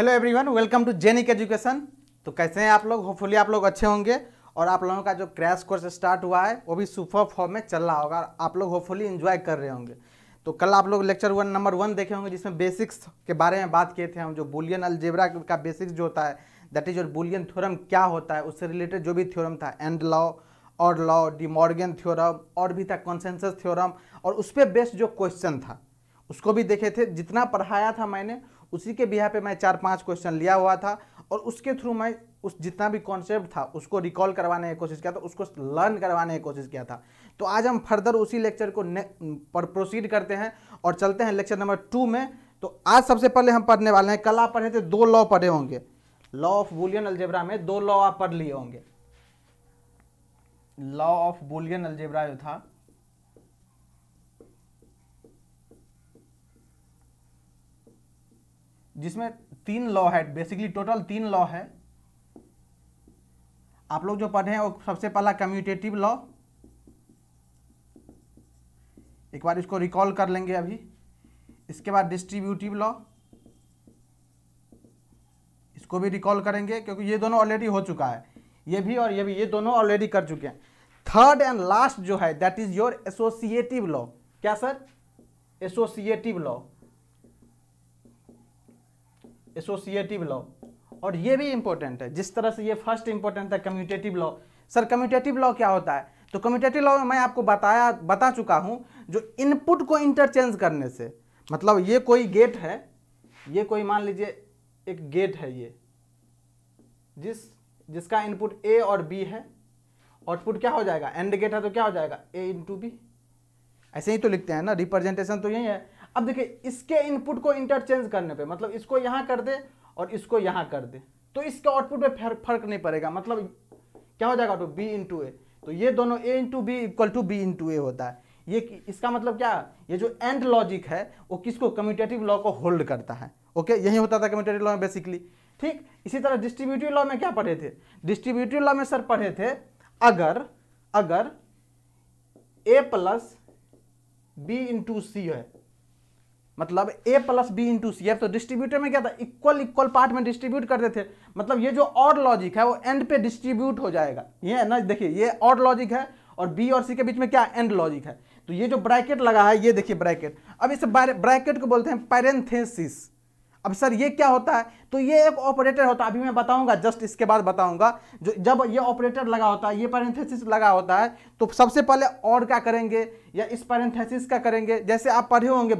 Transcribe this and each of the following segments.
Hello everyone welcome to Genic education तो कैसे हैं आप लोग होपफुली आप लोग अच्छे होंगे और आप लोगों का जो क्रैश कोर्स स्टार्ट हुआ है वो भी सुपर फॉर्म में चल रहा होगा आप लोग होपफुली इन्जॉय कर रहे होंगे तो कल आप लोग लेक्चर वन नंबर वन देखे होंगे जिसमें बेसिक्स के बारे में बात किए थे हम जो बुलियन अलजेबरा का बेसिक्स जो होता है दैट इज और बुलियन थ्योरम क्या होता है उससे रिलेटेड जो भी थ्योरम था एंड लॉ और लॉ मॉर्गन थ्योरम और भी था कॉन्सेंसस थ्योरम और उस पर बेस्ड जो क्वेश्चन था उसको भी देखे थे जितना पढ़ाया था मैंने उसी के बिहार पे मैं चार पांच क्वेश्चन लिया हुआ था और उसके थ्रू मैं उस जितना भी कॉन्सेप्ट था उसको रिकॉल करवाने की कोशिश किया था उसको लर्न करवाने की कोशिश किया था तो आज हम फर्दर उसी लेक्चर को पर प्रोसीड करते हैं और चलते हैं लेक्चर नंबर टू में तो आज सबसे पहले हम पढ़ने वाले हैं कल आप पढ़े थे दो लॉ पढ़े होंगे लॉ ऑफ बुलियन अलजेब्रा में दो लॉ आप पढ़ लिए होंगे लॉ ऑफ बुलियन अलजेब्रा जो था जिसमें तीन लॉ है बेसिकली टोटल तीन लॉ है आप लोग जो पढ़े हैं वो सबसे पहला कम्यूटेटिव लॉ एक बार इसको रिकॉल कर लेंगे अभी इसके बाद डिस्ट्रीब्यूटिव लॉ इसको भी रिकॉल करेंगे क्योंकि ये दोनों ऑलरेडी हो चुका है ये भी और ये भी ये दोनों ऑलरेडी कर चुके हैं थर्ड एंड लास्ट जो है that is your associative law क्या sir associative law associative law और ये भी इंपॉर्टेंट है जिस तरह से ये फर्स्ट इंपॉर्टेंट है commutative law sir commutative law क्या होता है तो कम्यूटेटिव लॉ मैं आपको बताया बता चुका हूँ जो इनपुट को इंटरचेंज करने से मतलब ये कोई गेट है ये कोई मान लीजिए एक गेट है ये जिस जिसका इनपुट ए और बी है आउटपुट क्या हो जाएगा एंड गेट है तो क्या हो जाएगा ए इंटू बी ऐसे ही तो लिखते हैं ना रिप्रेजेंटेशन तो यही है अब देखिए इसके इनपुट को इंटरचेंज करने पे मतलब इसको यहाँ कर दे और इसको यहाँ कर दे तो इसके आउटपुट में फर्क नहीं पड़ेगा मतलब क्या हो जाएगा बी इंटू ए तो ये दोनों A into B equal to B into A होता है ये इसका मतलब क्या ये जो एंड लॉजिक है वो किसको कम्यूटेटिव लॉ को होल्ड करता है ओके यही होता था कम्यूटेटिव लॉ में बेसिकली ठीक इसी तरह डिस्ट्रीब्यूटिव लॉ में क्या पढ़े थे डिस्ट्रीब्यूटिव लॉ में सर पढ़े थे अगर अगर A plus B into C है मतलब A plus B into C F तो डिस्ट्रीब्यूटर में क्या था इक्वल इक्वल पार्ट में डिस्ट्रीब्यूट करते थे मतलब ये जो और लॉजिक है वो एंड पे डिस्ट्रीब्यूट हो जाएगा ये है ना देखिए ये और लॉजिक है और बी और सी के बीच में क्या एंड लॉजिक है तो ये जो ब्रैकेट लगा है ये देखिए ब्रैकेट अब इस ब्रैकेट को बोलते हैं पैरेंथेसिस अब सर ये क्या होता है तो ये एक ऑपरेटर होता है अभी मैं बताऊंगा जस्ट इसके बाद बताऊंगा जो जब ये ऑपरेटर लगा होता है ये पैरेंथेसिस लगा होता है तो सबसे पहले और क्या करेंगे या इस पैरेंथेसिस का करेंगे जैसे आप पढ़े होंगे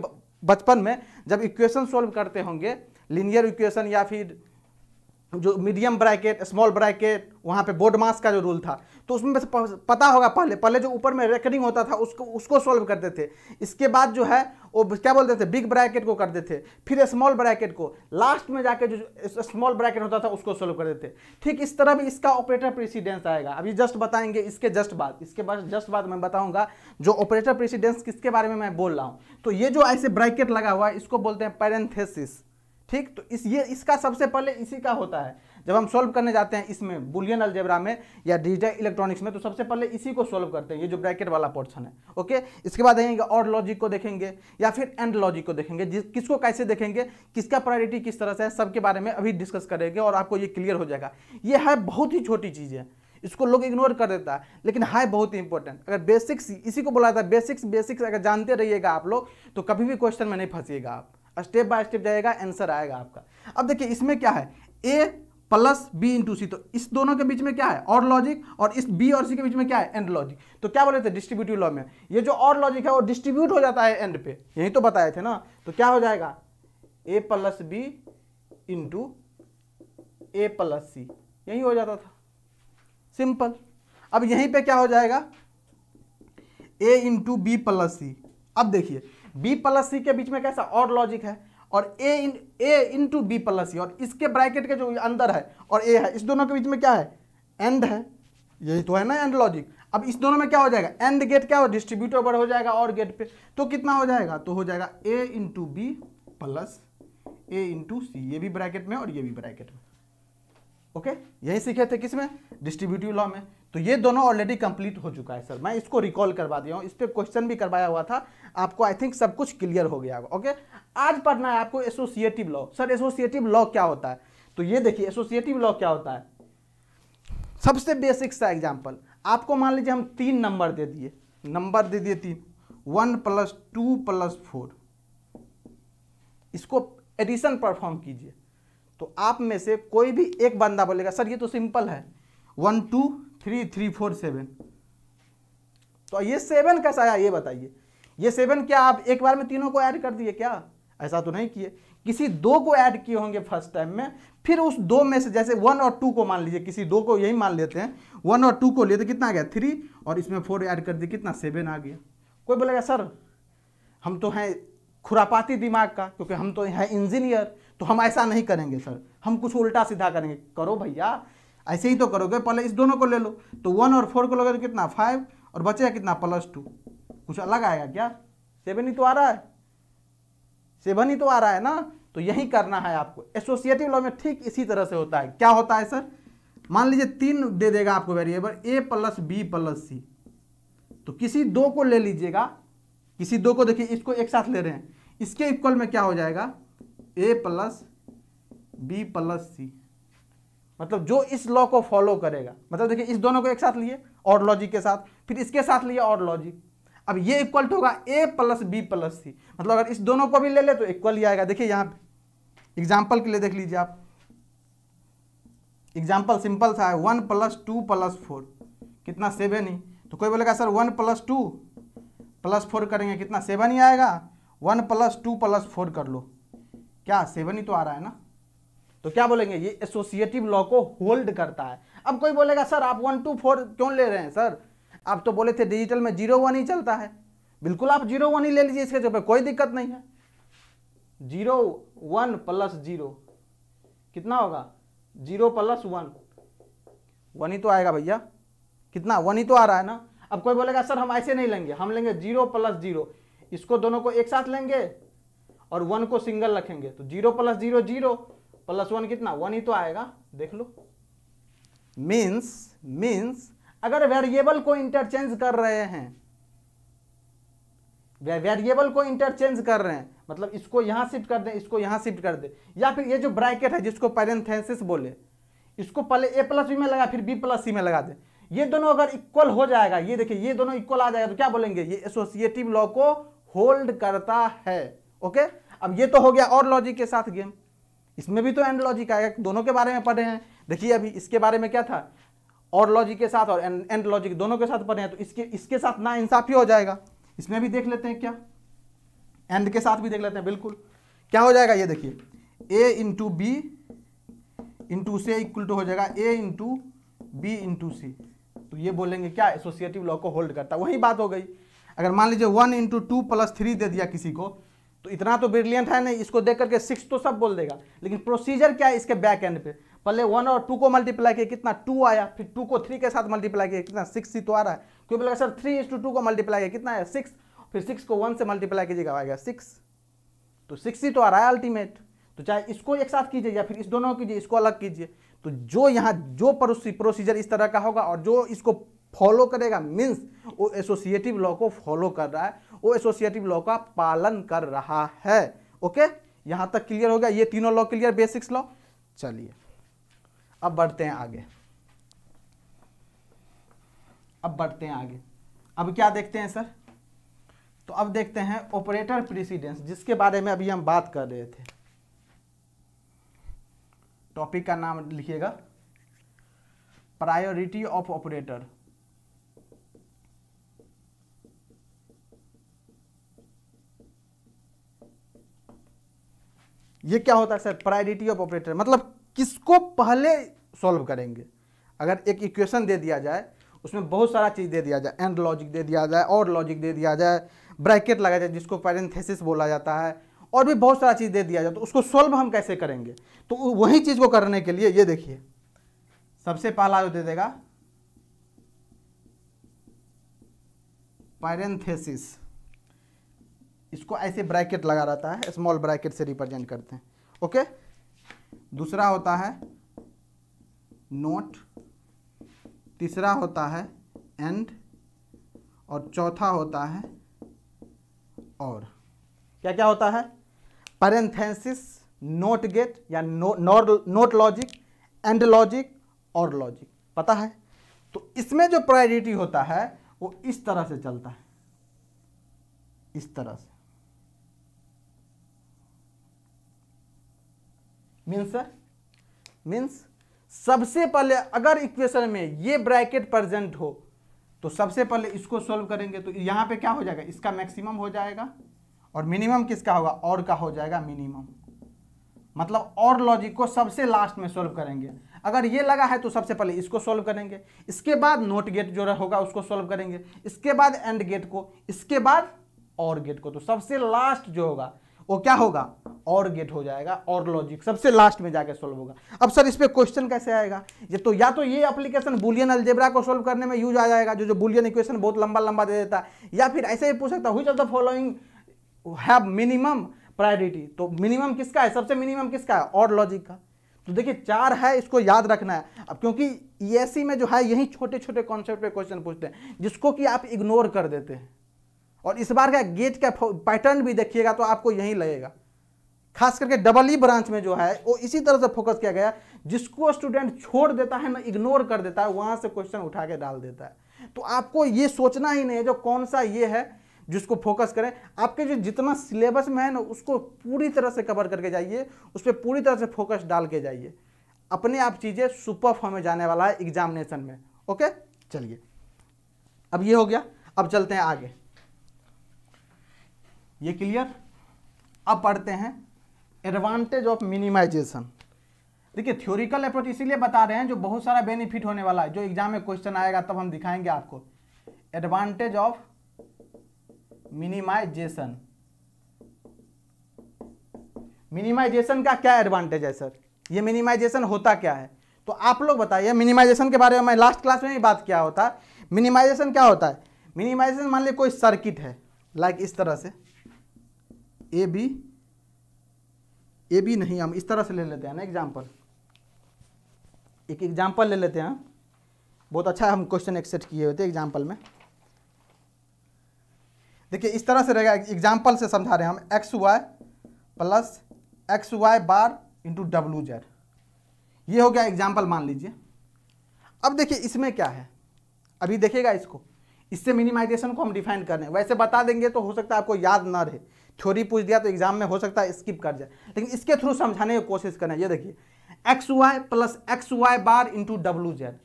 बचपन में जब इक्वेशन सॉल्व करते होंगे लिनियर इक्वेशन या फिर जो मीडियम ब्रैकेट स्मॉल ब्रैकेट वहाँ पे बोर्ड मास का जो रूल था तो उसमें बस पता होगा पहले पहले जो ऊपर में रेकरिंग होता था उसको उसको सॉल्व करते थे इसके बाद जो है वो क्या बोलते थे बिग ब्रैकेट को करते थे फिर स्मॉल ब्रैकेट को लास्ट में जाके जो स्मॉल ब्रैकेट होता था उसको सॉल्व करते थे ठीक इस तरह भी इसका ऑपरेटर प्रेसिडेंस आएगा अभी जस्ट बताएंगे इसके जस्ट बाद इसके बाद जस्ट बाद मैं बताऊँगा जो ऑपरेटर प्रेसिडेंस किसके बारे में मैं बोल रहा हूँ तो ये जो ऐसे ब्रैकेट लगा हुआ है इसको बोलते हैं पैरेंथेसिस ठीक तो इस ये इसका सबसे पहले इसी का होता है जब हम सॉल्व करने जाते हैं इसमें बुलियन अलजेबरा में या डिजिटल इलेक्ट्रॉनिक्स में तो सबसे पहले इसी को सॉल्व करते हैं ये जो ब्रैकेट वाला पोर्शन है ओके इसके बाद देखेंगे और लॉजिक को देखेंगे या फिर एंड लॉजिक को देखेंगे जिस किसको कैसे देखेंगे किसका प्रायोरिटी किस तरह से है सबके बारे में अभी डिस्कस करेंगे और आपको ये क्लियर हो जाएगा ये है बहुत ही छोटी चीज़ है इसको लोग इग्नोर कर देता है लेकिन हाई बहुत ही इंपॉर्टेंट अगर बेसिक्स इसी को बोला जाता है बेसिक्स बेसिक्स अगर जानते रहिएगा आप लोग तो कभी भी क्वेश्चन में नहीं फंसीएगा आप स्टेप बाय स्टेप जाएगा आंसर आएगा आपका अब देखिए इसमें क्या है A plus B into C तो इस दोनों के बीच में क्या है और लॉजिक और इस बी और सी के बीच में क्या है एंड लॉजिक तो क्या बोले थे डिस्ट्रीब्यूटिव लॉ में ये जो और लॉजिक है वो डिस्ट्रीब्यूट हो जाता है एंड पे यही तो बताए थे ना तो क्या हो जाएगा A plus B into A plus C यही हो जाता था सिंपल अब यहीं पे क्या हो जाएगा A into B plus C अब देखिए बी प्लस सी के बीच में कैसा और लॉजिक है और A in A into B plus C और इसके ब्रैकेट के जो अंदर है और ए है इस दोनों के बीच में क्या है एंड है यही तो है ना एंड लॉजिक अब इस दोनों में क्या हो जाएगा एंड गेट क्या हो डिस्ट्रीब्यूटर बड़ हो जाएगा और गेट पे तो कितना हो जाएगा तो हो जाएगा A into B plus A into C ये भी ब्रैकेट में और ये भी ब्रैकेट में ओके यही सीखे थे किसमें डिस्ट्रीब्यूटिव लॉ में तो ये दोनों ऑलरेडी कंप्लीट हो चुका है सर मैं इसको रिकॉल करवा दिया हूँ इस पर क्वेश्चन भी करवाया हुआ था आपको आई थिंक सब कुछ क्लियर हो गया होगा ओके आज पढ़ना है आपको associative law sir associative law क्या होता है तो ये देखिए एसोसिएटिव लॉ क्या होता है सबसे बेसिक सा एग्जाम्पल आपको मान लीजिए हम तीन नंबर दे दिए नंबर दे दिए तीन one plus two plus four इसको एडिशन परफॉर्म कीजिए तो आप में से कोई भी एक बंदा बोलेगा सर ये तो सिंपल है one two three three four seven तो ये सेवन कैसा आया ये बताइए ये सेवन क्या आप एक बार में तीनों को ऐड कर दिए क्या ऐसा तो नहीं किए किसी दो को ऐड किए होंगे फर्स्ट टाइम में फिर उस दो में से जैसे वन और टू को मान लीजिए किसी दो को यही मान लेते हैं वन और टू को लेते तो कितना आ गया थ्री और इसमें फोर ऐड कर दिए कितना सेवन आ गया कोई बोलेगा सर हम तो हैं खुरापाती दिमाग का क्योंकि हम तो हैं इंजीनियर तो हम ऐसा नहीं करेंगे सर हम कुछ उल्टा सीधा करेंगे करो भैया ऐसे ही तो करोगे पहले इस दोनों को ले लो तो वन और फोर को लोगे तो कितना फाइव और बचेगा कितना प्लस टू कुछ अलग आएगा क्या सेवन ही तो आ रहा है सेवन ही तो आ रहा है ना तो यही करना है आपको एसोसिएटिव लॉ में ठीक इसी तरह से होता है क्या होता है सर मान लीजिए तीन दे देगा आपको variable A plus B plus C तो किसी दो को ले लीजिएगा किसी दो को देखिए इसको एक साथ ले रहे हैं इसके इक्वल में क्या हो जाएगा A plus B plus C मतलब जो इस लॉ को फॉलो करेगा मतलब देखिए इस दोनों को एक साथ लिए और लॉजिक के साथ फिर इसके साथ लिए और लॉजिक अब ये इक्वल टू होगा A plus B plus C मतलब अगर इस दोनों को भी ले ले तो इक्वल ही आएगा देखिए यहाँ एग्जाम्पल के लिए देख लीजिए आप एग्जाम्पल सिंपल सा है one plus two plus four कितना सेवन ही तो कोई बोलेगा sir one plus two plus four करेंगे कितना सेवन ही आएगा one plus two plus four कर लो क्या सेवन ही तो आ रहा है ना तो क्या बोलेंगे ये एसोसिएटिव लॉ को होल्ड करता है अब कोई बोलेगा सर आप वन टू फोर क्यों ले रहे हैं सर आप तो बोले थे डिजिटल में जीरो वन ही चलता है बिल्कुल आप जीरो वन ही ले लीजिए इसके जगह कोई दिक्कत नहीं है जीरो वन प्लस जीरो कितना होगा जीरो प्लस वन वन ही तो आएगा भैया कितना वन ही तो आ रहा है ना अब कोई बोलेगा सर हम ऐसे नहीं लेंगे हम लेंगे जीरो प्लस जीरो इसको दोनों को एक साथ लेंगे और वन को सिंगल रखेंगे तो zero plus zero zero plus one कितना वन ही तो आएगा देख लो मीन्स मीन्स अगर वेरिएबल को इंटरचेंज कर रहे हैं वेरिएबल को इंटरचेंज कर रहे हैं मतलब इसको यहां शिफ्ट कर दें इसको यहां शिफ्ट कर दे या फिर ये जो ब्रैकेट है जिसको पैरेंथेसिस बोले इसको पहले ए प्लस बी में लगा फिर बी प्लस सी में लगा दे ये दोनों अगर इक्वल हो जाएगा ये देखिए ये दोनों इक्वल आ जाएगा तो क्या बोलेंगे ये एसोसिएटिव लॉ को होल्ड करता है ओके अब ये तो हो गया और लॉजिक के साथ गेम इसमें भी तो एंड लॉजिक आएगा दोनों के बारे में पढ़े हैं देखिए अभी इसके बारे में क्या था और लॉजिक के साथ और एंड लॉजिक दोनों के साथ पढ़े हैं तो इसके इसके साथ ना इंसाफी हो जाएगा इसमें भी देख लेते हैं क्या एंड के साथ भी देख लेते हैं बिल्कुल क्या हो जाएगा ये देखिए A into B into C equal to हो जाएगा A into B into C तो ये बोलेंगे क्या एसोसिएटिव लॉ को होल्ड करता वही बात हो गई अगर मान लीजिए one into two plus three दे दिया किसी को तो इतना तो ब्रिलियंट है ना इसको देख करके सिक्स तो सब बोल देगा लेकिन प्रोसीजर क्या है इसके बैक एंड पे पहले वन और टू को मल्टीप्लाई किया कितना टू आया फिर टू को थ्री के साथ मल्टीप्लाई किया कितना सिक्स ही तो आ रहा है क्यों बोला sir three is two two को मल्टीप्लाई किया कितना आया सिक्स फिर सिक्स को वन से मल्टीप्लाई कीजिएगा आएगा सिक्स तो सिक्स ही तो आ रहा है अल्टीमेट तो चाहे इसको एक साथ कीजिए या फिर इस दोनों कीजिए इसको अलग कीजिए तो जो यहाँ जो प्रोसीजर इस तरह का होगा और जो इसको फॉलो करेगा मीन्स वो एसोसिएटिव लॉ को फॉलो कर रहा है वो एसोसिएटिव लॉ का पालन कर रहा है ओके यहां तक क्लियर हो गया ये तीनों लॉ क्लियर बेसिक्स लॉ चलिए अब बढ़ते हैं आगे अब बढ़ते हैं आगे अब क्या देखते हैं सर तो अब देखते हैं ऑपरेटर प्रेसिडेंस जिसके बारे में अभी हम बात कर रहे थे टॉपिक का नाम लिखिएगा प्रायोरिटी ऑफ ऑपरेटर ये क्या होता है सर प्रायोरिटी ऑफ ऑपरेटर मतलब किसको पहले सॉल्व करेंगे अगर एक इक्वेशन दे दिया जाए उसमें बहुत सारा चीज़ दे दिया जाए एंड लॉजिक दे दिया जाए और लॉजिक दे दिया जाए ब्रैकेट लगाया जाए जिसको पैरेंथेसिस बोला जाता है और भी बहुत सारा चीज़ दे दिया जाए तो उसको सॉल्व हम कैसे करेंगे तो वही चीज़ को करने के लिए ये देखिए सबसे पहला जो दे देगा पैरेंथेसिस इसको ऐसे ब्रैकेट लगा रहता है स्मॉल ब्रैकेट से रिप्रेजेंट करते हैं ओके दूसरा होता है नोट तीसरा होता है एंड और चौथा होता है और क्या क्या होता है पैरेंथेसिस नोट गेट या no, not not logic and logic और लॉजिक पता है तो इसमें जो प्रायोरिटी होता है वो इस तरह से चलता है इस तरह से मीन्स मीन्स सबसे पहले अगर इक्वेशन में ये ब्रैकेट प्रेजेंट हो तो सबसे पहले इसको सॉल्व करेंगे तो यहाँ पे क्या हो जाएगा इसका मैक्सिमम हो जाएगा और मिनिमम किसका होगा और का हो जाएगा मिनिमम मतलब और लॉजिक को सबसे लास्ट में सॉल्व करेंगे अगर ये लगा है तो सबसे पहले इसको सॉल्व करेंगे इसके बाद नोट गेट जो होगा उसको सॉल्व करेंगे इसके बाद एंड गेट को इसके बाद और गेट को तो सबसे लास्ट जो होगा वो क्या होगा और गेट हो जाएगा और लॉजिक सबसे लास्ट में जाके सॉल्व होगा अब सर इस पर क्वेश्चन कैसे आएगा ये तो या तो ये एप्लीकेशन बुलियन अल्जेब्रा को सॉल्व करने में यूज आ जाएगा जो जो बुलियन इक्वेशन बहुत लंबा लंबा दे देता है या फिर ऐसे ही पूछ सकता which of the following have minimum priority तो मिनिमम किसका है सबसे मिनिमम किसका है और लॉजिक का तो देखिए चार है इसको याद रखना है अब क्योंकि ईएससी में जो है यही छोटे छोटे कॉन्सेप्ट पे क्वेश्चन पूछते हैं जिसको कि आप इग्नोर कर देते हैं और इस बार का गेट का पैटर्न भी देखिएगा तो आपको यहीं लगेगा खास करके डबल ई ब्रांच में जो है वो इसी तरह से फोकस किया गया जिसको स्टूडेंट छोड़ देता है ना इग्नोर कर देता है वहाँ से क्वेश्चन उठा के डाल देता है तो आपको ये सोचना ही नहीं है जो कौन सा ये है जिसको फोकस करें आपके जो जितना सिलेबस में है ना उसको पूरी तरह से कवर करके जाइए उस पर पूरी तरह से फोकस डाल के जाइए अपने आप चीज़ें सुपर फॉर्म में जाने वाला है एग्जामिनेशन में ओके चलिए अब ये हो गया अब चलते हैं आगे ये क्लियर अब पढ़ते हैं एडवांटेज ऑफ मिनिमाइजेशन देखिए थ्योरिकल अप्रोच इसीलिए बता रहे हैं जो बहुत सारा बेनिफिट होने वाला है जो एग्जाम में क्वेश्चन आएगा तब हम दिखाएंगे आपको एडवांटेज ऑफ मिनिमाइजेशन मिनिमाइजेशन का क्या एडवांटेज है सर ये मिनिमाइजेशन होता क्या है तो आप लोग बताइए मिनिमाइजेशन के बारे में मैं लास्ट क्लास में ही बात किया होता मिनिमाइजेशन क्या होता है मिनिमाइजेशन मान लीजिए कोई सर्किट है लाइक like इस तरह से ए बी ए बी नहीं हम इस तरह से ले लेते हैं ना एग्जाम्पल एक एग्जाम्पल ले लेते हैं बहुत अच्छा हम क्वेश्चन एक्सेप्ट किए होते एग्जाम्पल में देखिए इस तरह से रहेगा एग्जाम्पल से समझा रहे हैं हम X Y plus X Y bar into W Z ये हो गया एग्जाम्पल मान लीजिए अब देखिए इसमें क्या है अभी देखिएगा इसको इससे मिनिमाइजेशन को हम डिफाइन कर रहे हैं वैसे बता देंगे तो हो सकता है आपको याद ना रहे थ्योरी पूछ दिया तो एग्जाम में हो सकता है स्किप कर जाए लेकिन इसके थ्रू समझाने की कोशिश करें ये देखिए X Y plus X Y bar into W Z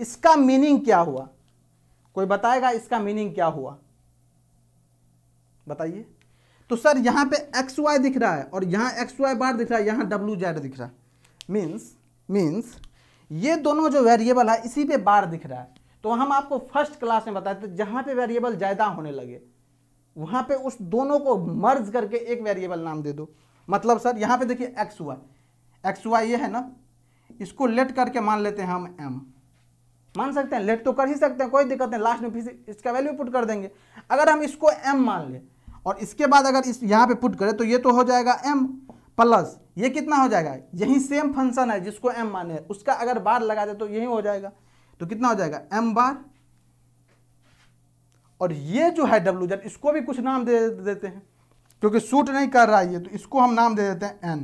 इसका मीनिंग क्या हुआ कोई बताएगा इसका मीनिंग क्या हुआ बताइए तो सर यहां पे एक्स वाई दिख रहा है और यहां एक्स वाई बार दिख रहा है यहां डब्लू जेड दिख रहा है मीन्स मीन्स ये दोनों जो वेरिएबल है इसी पे बार दिख रहा है तो हम आपको फर्स्ट क्लास में बताते जहां पे वेरिएबल ज़्यादा होने लगे वहाँ पे उस दोनों को मर्ज करके एक वेरिएबल नाम दे दो मतलब सर यहाँ पे देखिए एक्स वाई एक्स वाई ये है ना इसको लेट करके मान लेते हैं हम एम मान सकते हैं लेट तो कर ही सकते हैं कोई दिक्कत नहीं लास्ट में फिर इसका वैल्यू पुट कर देंगे अगर हम इसको एम मान लें और इसके बाद अगर इस यहाँ पे पुट करें तो ये तो हो जाएगा एम प्लस ये कितना हो जाएगा यही सेम फंक्शन है जिसको एम माने उसका अगर बार लगा दे तो यही हो जाएगा तो कितना हो जाएगा एम बार और ये जो है डब्ल्यू जेड इसको भी कुछ नाम दे देते हैं क्योंकि सूट नहीं कर रहा है ये तो इसको हम नाम दे देते हैं एन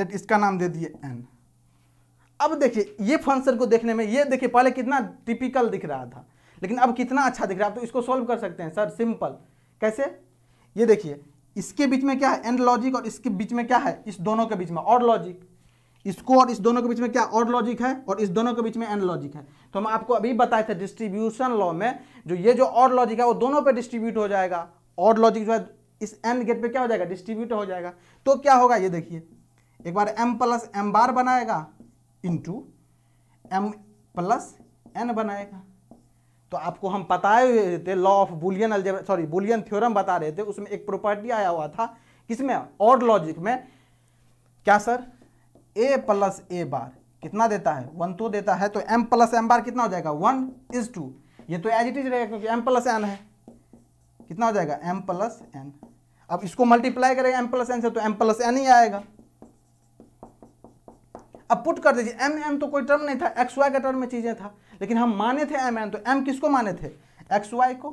लेट इसका नाम दे दिए एन अब देखिए ये फंक्शन को देखने में ये देखिए पहले कितना टिपिकल दिख रहा था लेकिन अब कितना अच्छा दिख रहा है तो इसको सॉल्व कर सकते हैं सर सिंपल कैसे ये देखिए इसके बीच में क्या है एंड लॉजिक और इसके बीच में क्या है इस दोनों के बीच में और लॉजिक इसको और इस दोनों के बीच में क्या और लॉजिक है और इस दोनों के बीच में एंड लॉजिक है तो हम आपको अभी बताए थे डिस्ट्रीब्यूशन लॉ में जो ये जो और लॉजिक है वो दोनों पे डिस्ट्रीब्यूट हो जाएगा और लॉजिक जो है इस एंड गेट पे क्या हो जाएगा डिस्ट्रीब्यूट हो जाएगा तो क्या होगा ये देखिए एक बार एम प्लस एम बार बनाएगा इंटू एम प्लस एन बनाएगा तो आपको हम बताए हुए थे law of Boolean algebra sorry Boolean theorem बता रहे थे उसमें एक प्रॉपर्टी आया हुआ था किसमें और लॉजिक में क्या सर ए प्लस ए बार कितना देता है वन तो देता है तो एम प्लस एम बार कितना हो जाएगा वन इज टू ये तो एज इट इज रहेगा क्योंकि एम प्लस एन है कितना हो जाएगा एम प्लस एन अब इसको मल्टीप्लाई करेगा एम प्लस एन से तो एम प्लस एन ही आएगा अब पुट कर दीजिए एम एम तो कोई टर्म नहीं था एक्स वाई का टर्म में चीजें था लेकिन हम माने थे एम एन तो एम किसको माने थे एक्स वाई को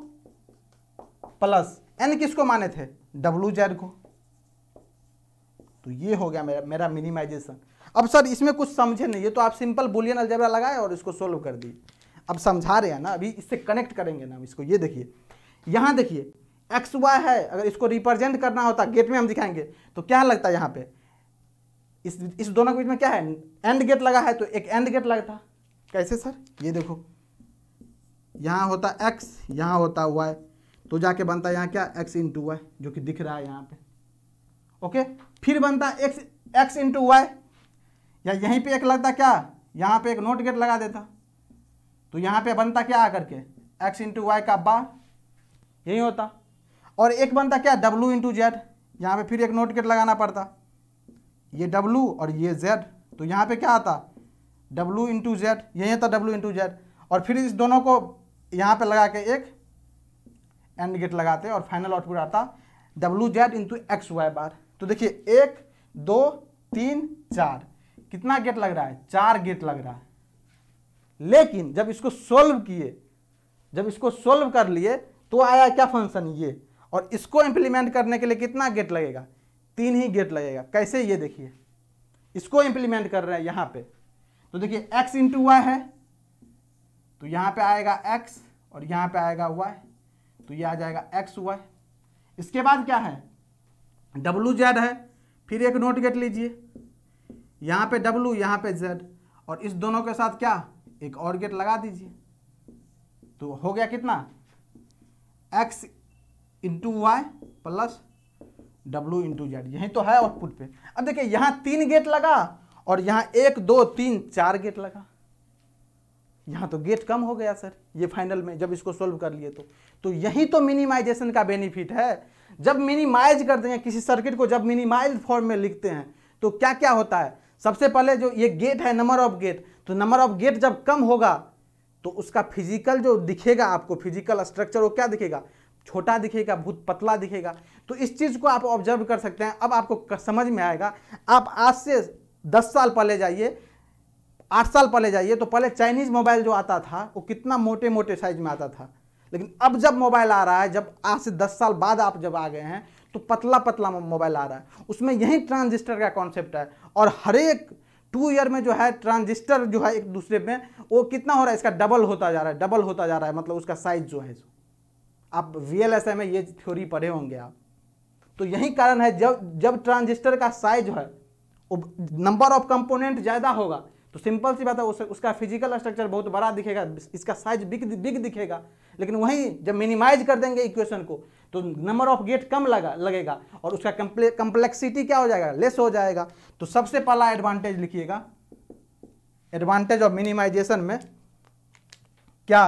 प्लस एन किसको माने थे डब्ल्यू जेड को तो ये हो गया मेरा मेरा मिनिमाइजेशन अब सर इसमें कुछ समझे नहीं है तो आप सिंपल बुलियन अलजेबरा लगाए और इसको सोल्व कर दिए अब समझा रहे हैं ना अभी इससे कनेक्ट करेंगे ना हम इसको ये देखिए यहाँ देखिए एक्स वाई है अगर इसको रिप्रेजेंट करना होता गेट में हम दिखाएंगे तो क्या लगता है यहाँ पे इस इस दोनों के बीच में क्या है एंड गेट लगा है तो एक एंड गेट लगता कैसे सर ये देखो यहाँ होता एक्स यहाँ होता वाई तो जाके बनता है यहाँ क्या एक्स इंटू वाई जो कि दिख रहा है यहाँ पे ओके फिर बनता एक्स एक्स इंटू वाई या यहीं पे एक लगता क्या यहाँ पे एक नोट गेट लगा देता तो यहाँ पे बनता क्या आकर के एक्स इंटू वाई का बा यही होता और एक बनता क्या डब्लू इंटू जेड यहाँ पर फिर एक नोट गेट लगाना पड़ता ये डब्लू और ये जेड तो यहाँ पे क्या आता डब्लू इंटू जेड यही होता डब्लू इंटू जेड और फिर इस दोनों को यहाँ पे लगा के एक एंड गेट लगाते और फाइनल आउटपुट आता W Z into X Y bar तो देखिए एक दो तीन चार कितना गेट लग रहा है चार गेट लग रहा है लेकिन जब इसको सोल्व किए जब इसको सोल्व कर लिए तो आया क्या फंक्शन ये और इसको इंप्लीमेंट करने के लिए कितना गेट लगेगा तीन ही गेट लगेगा कैसे ये देखिए इसको इंप्लीमेंट कर रहे हैं यहां पे तो देखिए x इंटू वाई है तो यहां पे आएगा x और यहां पे आएगा y तो ये आ जाएगा एक्स वाई इसके बाद क्या है डब्लू जेड है फिर एक नोट गेट लीजिए यहाँ पे W यहाँ पे Z और इस दोनों के साथ क्या एक और गेट लगा दीजिए तो हो गया कितना X into Y plus W into Z यही तो है आउटपुट पे अब देखिए यहाँ तीन गेट लगा और यहाँ एक दो तीन चार गेट लगा यहाँ तो गेट कम हो गया सर ये फाइनल में जब इसको सोल्व कर लिए तो तो यही तो मिनिमाइजेशन का बेनिफिट है जब मिनिमाइज कर देंगे किसी सर्किट को जब मिनिमाइज फॉर्म में लिखते हैं तो क्या क्या होता है सबसे पहले जो ये गेट है नंबर ऑफ गेट तो नंबर ऑफ गेट जब कम होगा तो उसका फिजिकल जो दिखेगा आपको फिजिकल स्ट्रक्चर वो क्या दिखेगा छोटा दिखेगा बहुत पतला दिखेगा तो इस चीज़ को आप ऑब्जर्व कर सकते हैं अब आपको समझ में आएगा आप आज से दस साल पहले जाइए आठ साल पहले जाइए तो पहले चाइनीज़ मोबाइल जो आता था वो कितना मोटे मोटे साइज में आता था लेकिन अब जब मोबाइल आ रहा है जब आज से दस साल बाद आप जब आ गए हैं तो पतला पतला मोबाइल आ रहा है उसमें यही ट्रांजिस्टर का कॉन्सेप्ट है और हर एक टू ईयर में जो है ट्रांजिस्टर जो है एक दूसरे में वो कितना हो रहा है इसका डबल होता जा रहा है डबल होता जा रहा है मतलब उसका साइज जो है आप वी में ये थ्योरी पढ़े होंगे आप तो यही कारण है जब जब ट्रांजिस्टर का साइज है नंबर ऑफ कंपोनेंट ज़्यादा होगा तो सिंपल सी बात है उस, उसका फिजिकल स्ट्रक्चर बहुत बड़ा दिखेगा इसका साइज बिग बिग दिखेगा लेकिन वहीं जब मिनिमाइज कर देंगे इक्वेशन को तो नंबर ऑफ गेट कम लगा लगेगा और उसका कंप्लेक्सिटी क्या हो जाएगा लेस हो जाएगा तो सबसे पहला एडवांटेज लिखिएगा एडवांटेज ऑफ मिनिमाइजेशन में क्या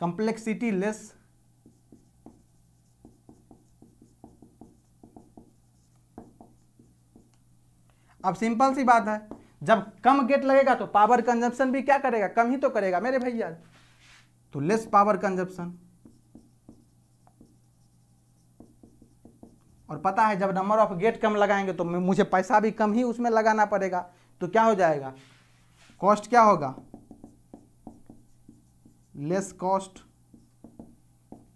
कंप्लेक्सिटी लेस अब सिंपल सी बात है जब कम गेट लगेगा तो पावर कंजम्पशन भी क्या करेगा कम ही तो करेगा मेरे भैया तो लेस पावर कंजप्शन और पता है जब नंबर ऑफ गेट कम लगाएंगे तो मुझे पैसा भी कम ही उसमें लगाना पड़ेगा तो क्या हो जाएगा कॉस्ट क्या होगा लेस कॉस्ट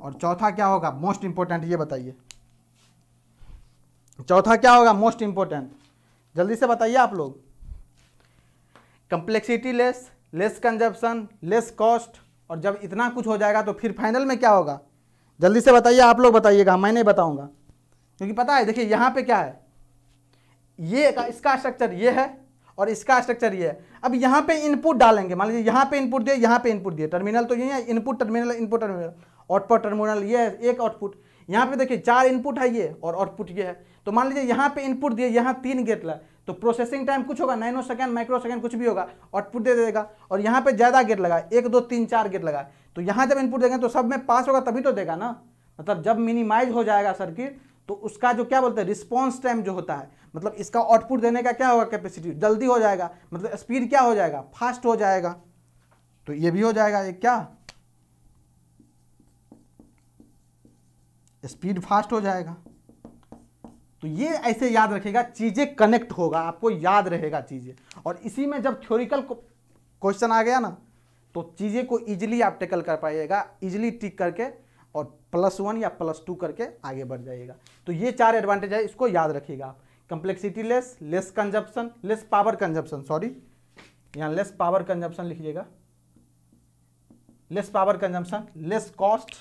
और चौथा क्या होगा मोस्ट इंपोर्टेंट ये बताइए चौथा क्या होगा मोस्ट इंपोर्टेंट जल्दी से बताइए आप लोग complexity less less consumption less cost और जब इतना कुछ हो जाएगा तो फिर फाइनल में क्या होगा जल्दी से बताइए आप लोग बताइएगा मैं नहीं बताऊंगा क्योंकि पता है देखिए यहाँ पे क्या है ये का इसका स्ट्रक्चर ये है और इसका स्ट्रक्चर ये है अब यहाँ पे इनपुट डालेंगे मान लीजिए यहाँ पे इनपुट दिए यहाँ पे इनपुट दिए टर्मिनल तो ये है input terminal input terminal output terminal ये है एक आउटपुट यहाँ पे देखिए चार इनपुट है ये और आउटपुट ये है तो मान लीजिए यहाँ पे इनपुट दिए यहाँ तीन गेट लगा तो प्रोसेसिंग टाइम कुछ होगा नाइनो सेकेंड माइक्रो सेकेंड कुछ भी होगा आउटपुट दे देगा और यहाँ पे ज़्यादा गेट लगा एक दो तीन चार गेट लगा तो यहाँ जब इनपुट देगा तो सब में पास होगा तभी तो देगा ना मतलब जब मिनिमाइज हो जाएगा सर्किट तो उसका जो क्या बोलते हैं रिस्पॉन्स टाइम जो होता है मतलब इसका आउटपुट देने का क्या होगा कैपेसिटी जल्दी हो जाएगा मतलब स्पीड क्या हो जाएगा फास्ट हो जाएगा तो ये भी हो जाएगा ये क्या स्पीड फास्ट हो जाएगा तो ये ऐसे याद रखेगा चीज़ें कनेक्ट होगा आपको याद रहेगा चीज़ें और इसी में जब थ्योरिकल क्वेश्चन आ गया ना तो चीज़ें को ईजिली आप टेकल कर पाइएगा इजिली टिक करके और प्लस वन या प्लस टू करके आगे बढ़ जाइएगा तो ये चार एडवांटेज है इसको याद रखिएगा आप complexity less less consumption less power consumption sorry यहाँ लेस पावर कंजप्शन लिखिएगा less power consumption less cost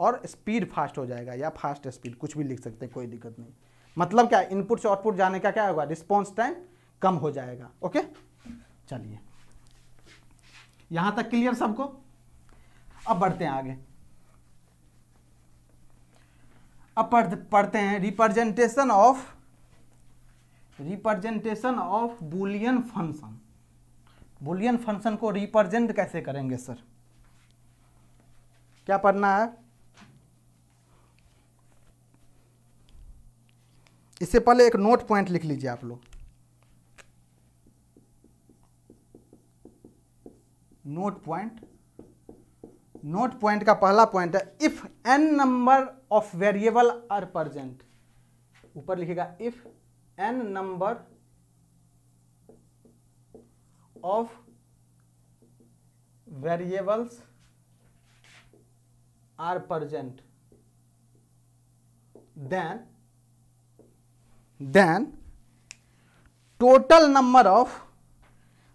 और स्पीड फास्ट हो जाएगा या फास्ट स्पीड कुछ भी लिख सकते हैं कोई दिक्कत नहीं मतलब क्या इनपुट से आउटपुट जाने का क्या होगा रिस्पॉन्स टाइम कम हो जाएगा ओके चलिए यहां तक क्लियर सबको अब बढ़ते हैं आगे अब पढ़ते हैं representation of representation of Boolean function Boolean function को रिप्रेजेंट कैसे करेंगे सर क्या पढ़ना है इससे पहले एक नोट पॉइंट लिख लीजिए आप लोग नोट पॉइंट नोट पॉइंट का पहला पॉइंट है if N number of variable are present ऊपर लिखेगा if N number of variables are present then then total number of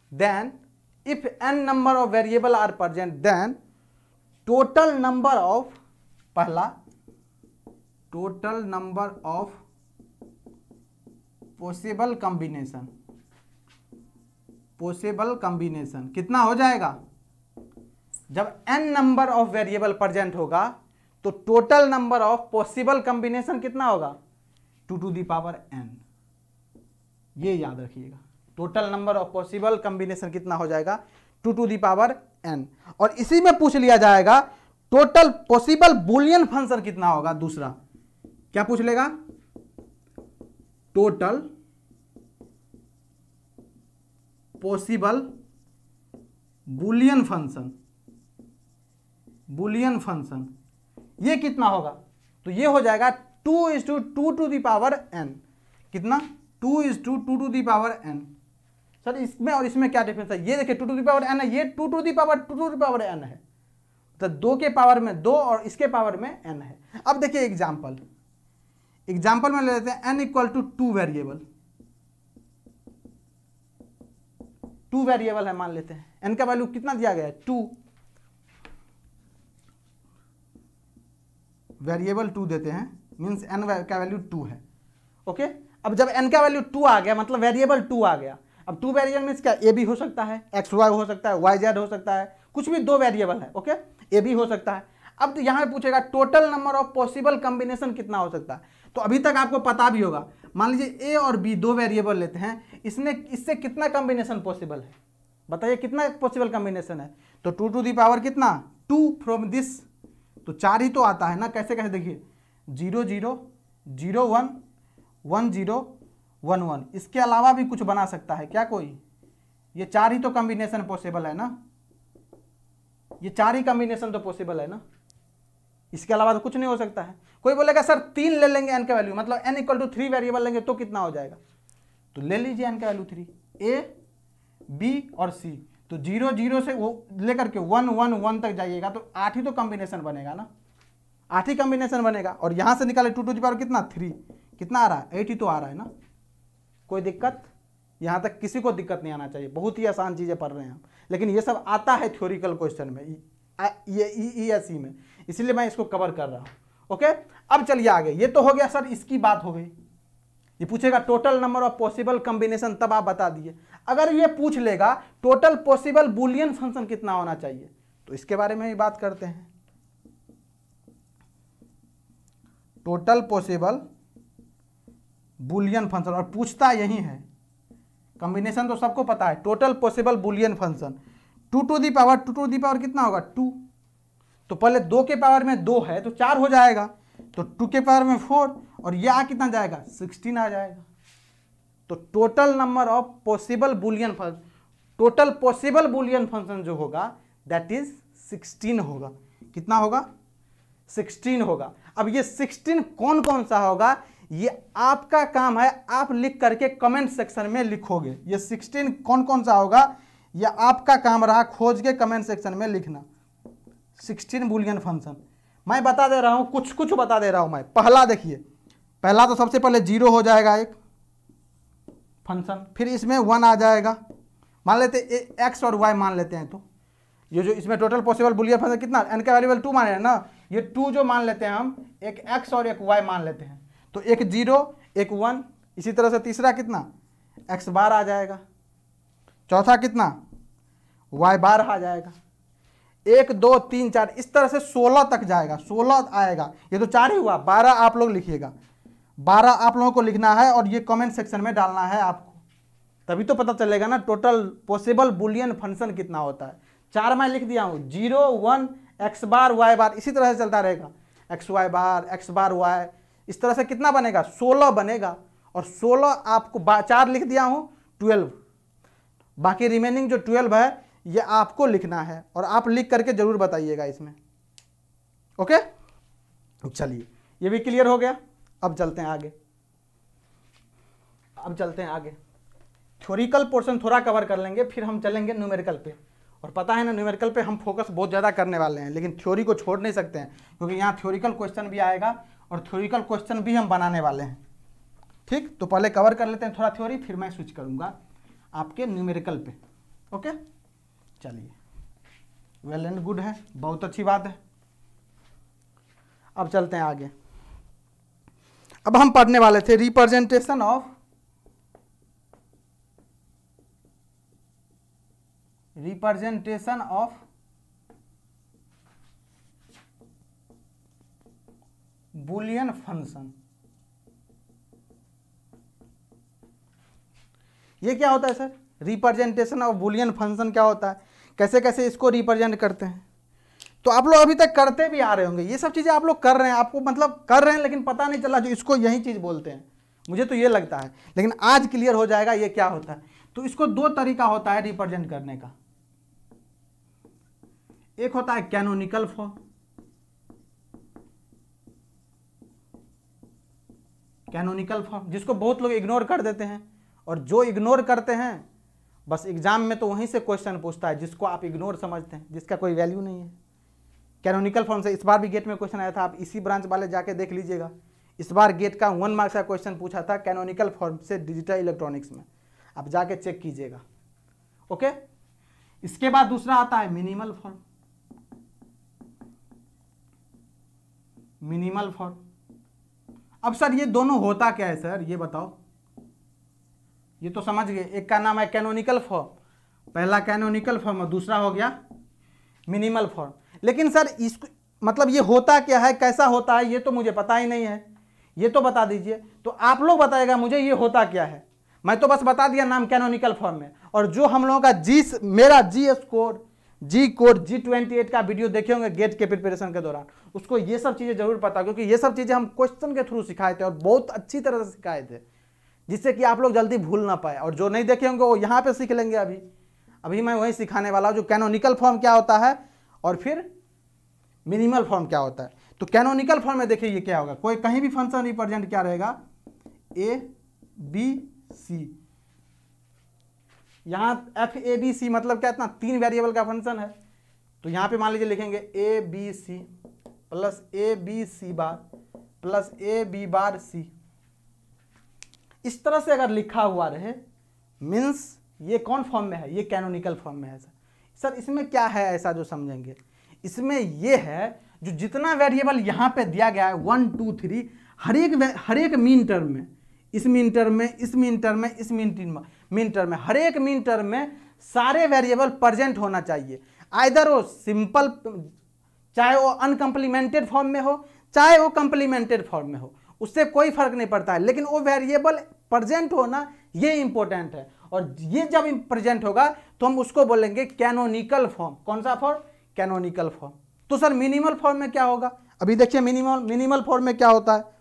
then if n number of variable are present then total number of pehla total number of possible combination possible combination कितना हो जाएगा जब n number of variable present होगा तो total number of possible combination कितना होगा two to the power N ये याद रखिएगा total number of possible combination कितना हो जाएगा two to the power N और इसी में पूछ लिया जाएगा टोटल पॉसिबल बुलियन फंक्शन कितना होगा दूसरा क्या पूछ लेगा total possible Boolean function Boolean function ये कितना होगा तो ये हो जाएगा two is two two to the power N कितना two is two two to the power N sir इसमें और इसमें क्या डिफरेंस है ये देखिए टू टू दावर एन है ये two to the power two to the power n है तो दो के पावर में दो और इसके पावर में एन है अब देखिए एग्जाम्पल एग्जाम्पल में ले लेते हैं n equal to two variable two variable है मान लेते हैं एन का वैल्यू कितना दिया गया है टू वेरिएबल टू देते हैं मीन्स एन का वैल्यू टू है ओके अब जब एन का वैल्यू टू आ गया मतलब वेरिएबल टू आ गया अब टू वेरिएबल मीन्स क्या ए भी हो सकता है एक्स वाई हो सकता है वाई जेड हो सकता है कुछ भी दो वेरिएबल है ओके ए भी हो सकता है अब तो यहाँ पूछेगा total number of possible combination कितना हो सकता है तो अभी तक आपको पता भी होगा मान लीजिए ए और बी दो वेरिएबल लेते हैं इसमें इससे कितना कॉम्बिनेशन पॉसिबल है बताइए कितना पॉसिबल कॉम्बिनेशन है तो टू टू दी पावर कितना टू फ्रॉम दिस तो चार ही तो आता है ना कैसे कैसे देखिए zero zero zero one one zero one one इसके अलावा भी कुछ बना सकता है क्या कोई ये चार ही तो कॉम्बिनेशन पॉसिबल है ना ये चार ही कॉम्बिनेशन तो पॉसिबल है ना इसके अलावा तो कुछ नहीं हो सकता है कोई बोलेगा सर तीन ले लेंगे एन का वैल्यू मतलब n equal to three variable लेंगे तो कितना हो जाएगा तो ले लीजिए एन का वैल्यू थ्री ए बी और सी तो जीरो जीरो से वो लेकर के वन वन वन तक जाइएगा तो आठ ही तो कॉम्बिनेशन बनेगा ना आठ ही कॉम्बिनेशन बनेगा और यहाँ से निकाले टू टू जी पावर कितना थ्री कितना आ रहा है एट ही तो आ रहा है ना कोई दिक्कत यहाँ तक किसी को दिक्कत नहीं आना चाहिए बहुत ही आसान चीज़ें पढ़ रहे हैं हम लेकिन ये सब आता है थ्योरिकल क्वेश्चन में ये ई एस सी में इसलिए मैं इसको कवर कर रहा हूँ ओके अब चलिए आगे ये तो हो गया सर इसकी बात हो गई ये पूछेगा total number of possible combination तब आप बता दिए अगर ये पूछ लेगा टोटल पॉसिबल बुलियन फंक्शन कितना होना चाहिए तो इसके बारे में भी बात करते हैं टोटल पॉसिबल बुलियन फंक्शन और पूछता यही है कॉम्बिनेशन तो सबको पता है total possible Boolean function two to the power two to the power कितना होगा टू तो पहले दो के पावर में दो है तो चार हो जाएगा तो टू के पावर में फोर और यह आ कितना जाएगा सिक्सटीन आ जाएगा तो total number of possible Boolean function total possible Boolean function जो होगा दैट इज सिक्सटीन होगा कितना होगा सिक्सटीन होगा अब ये सिक्सटीन कौन कौन सा होगा ये आपका काम है आप लिख करके कमेंट सेक्शन में लिखोगे ये सिक्सटीन कौन कौन सा होगा ये आपका काम रहा खोज के कमेंट सेक्शन में लिखना सिक्सटीन बुलियन फंक्शन मैं बता दे रहा हूँ कुछ कुछ बता दे रहा हूँ मैं पहला देखिए पहला तो सबसे पहले जीरो हो जाएगा एक फंक्शन फिर इसमें वन आ जाएगा मान लेते एक्स और वाई मान लेते हैं तो ये जो इसमें टोटल पॉसिबल बुलियन फंक्शन कितना एन का वैल्यूबल टू माने ना ये टू जो मान लेते हैं हम एक एक्स और एक वाई मान लेते हैं तो एक जीरो एक वन इसी तरह से तीसरा कितना एक्स बार आ जाएगा चौथा कितना वाई बार आ जाएगा एक दो तीन चार इस तरह से सोलह तक जाएगा सोलह आएगा ये तो चार ही हुआ बारह आप लोग लिखिएगा बारह आप लोगों को लिखना है और ये कमेंट सेक्शन में डालना है आपको तभी तो पता चलेगा ना टोटल पॉसिबल बुलियन फंक्शन कितना होता है चार मैं लिख दिया हूँ zero one x bar Y bar इसी तरह से चलता रहेगा x Y bar x bar y इस तरह से कितना बनेगा सोलह बनेगा और सोलह आपको चार लिख दिया हूँ ट्वेल्व बाकी रिमेनिंग जो ट्वेल्व है ये आपको लिखना है और आप लिख करके ज़रूर बताइएगा इसमें ओके चलिए ये भी क्लियर हो गया अब चलते हैं आगे अब चलते हैं आगे थ्योरिकल पोर्शन थोड़ा कवर कर लेंगे फिर हम चलेंगे न्यूमेरिकल पे और पता है ना न्यूमेरिकल पे हम फोकस बहुत ज़्यादा करने वाले हैं लेकिन थ्योरी को छोड़ नहीं सकते हैं क्योंकि यहाँ थ्योरिकल क्वेश्चन भी आएगा और थ्योरिकल क्वेश्चन भी हम बनाने वाले हैं ठीक तो पहले कवर कर लेते हैं थोड़ा थ्योरी फिर मैं स्विच करूँगा आपके न्यूमेरिकल पे ओके चलिए वेल एंड गुड है बहुत अच्छी बात है अब चलते हैं आगे अब हम पढ़ने वाले थे representation of representation of Boolean function ये क्या होता है sir representation of Boolean function क्या होता है कैसे कैसे इसको रिप्रेजेंट करते हैं तो आप लोग अभी तक करते भी आ रहे होंगे ये सब चीज़ें आप लोग कर रहे हैं आपको मतलब कर रहे हैं लेकिन पता नहीं चला जो इसको यही चीज़ बोलते हैं मुझे तो ये लगता है लेकिन आज क्लियर हो जाएगा ये क्या होता है तो इसको दो तरीका होता है रिप्रेजेंट करने का एक होता है कैनोनिकल फॉर्म कैनोनिकल फॉर्म जिसको बहुत लोग इग्नोर कर देते हैं और जो इग्नोर करते हैं बस एग्जाम में तो वहीं से क्वेश्चन पूछता है जिसको आप इग्नोर समझते हैं जिसका कोई वैल्यू नहीं है कैनोनिकल फॉर्म से इस बार भी गेट में क्वेश्चन आया था आप इसी ब्रांच वाले जाके देख लीजिएगा इस बार गेट का वन मार्क्स का क्वेश्चन पूछा था कैनोनिकल फॉर्म से डिजिटल इलेक्ट्रॉनिक्स में आप जाके चेक कीजिएगा ओके इसके बाद दूसरा आता है मिनिमल फॉर्म मिनिमल फॉर्म अब सर ये दोनों होता क्या है सर ये बताओ ये तो समझ गए एक का नाम है कैनोनिकल फॉर्म पहला कैनोनिकल फॉर्म और दूसरा हो गया मिनिमल फॉर्म लेकिन सर इसको मतलब ये होता क्या है कैसा होता है ये तो मुझे पता ही नहीं है ये तो बता दीजिए तो आप लोग बताएगा मुझे ये होता क्या है मैं तो बस बता दिया नाम कैनोनिकल फॉर्म में और जो हम लोगों का जी मेरा जी स्कोर जी कोर जी ट्वेंटी एट का वीडियो देखे होंगे गेट के प्रिपरेशन के दौरान उसको ये सब चीज़ें जरूर पता क्योंकि ये सब चीज़ें हम क्वेश्चन के थ्रू सिखाए थे और बहुत अच्छी तरह से सिखाए थे जिससे कि आप लोग जल्दी भूल ना पाए और जो नहीं देखे होंगे वो यहाँ पे सीख लेंगे अभी अभी मैं वही सिखाने वाला हूँ जो कैनोनिकल फॉर्म क्या होता है और फिर मिनिमल फॉर्म क्या होता है तो कैनोनिकल फॉर्म में देखिए ये क्या होगा कोई कहीं भी फंक्शन रिप्रेजेंट क्या रहेगा ए बी सी यहाँ एफ ए बी सी मतलब क्या इतना तीन वेरिएबल का फंक्शन है तो यहाँ पे मान लीजिए लिखेंगे A B C plus A B C bar plus A B bar C इस तरह से अगर लिखा हुआ रहे मीन्स ये कौन फॉर्म में है ये कैनोनिकल फॉर्म में है सर सर इसमें क्या है ऐसा जो समझेंगे इसमें ये है जो जितना वेरिएबल यहाँ पे दिया गया है वन टू थ्री हर एक हर एक मीन टर्म में इस मीन टर्म में इस मीन टर्म में इस मीन टर्म में मीन टर्म में हर एक मीन टर्म में सारे वेरिएबल प्रजेंट होना चाहिए आइधर वो सिंपल चाहे वो अनकम्प्लीमेंटेड फॉर्म में हो चाहे वो कम्प्लीमेंटेड फॉर्म में हो उससे कोई फर्क नहीं पड़ता है लेकिन वो वेरिएबल प्रजेंट होना ये इंपॉर्टेंट है और ये जब प्रजेंट होगा तो हम उसको बोलेंगे कैनोनिकल फॉर्म कौन सा फॉर्म कैनोनिकल फॉर्म तो सर मिनिमल फॉर्म में क्या होगा अभी देखिए मिनिमल मिनिमल फॉर्म में क्या होता है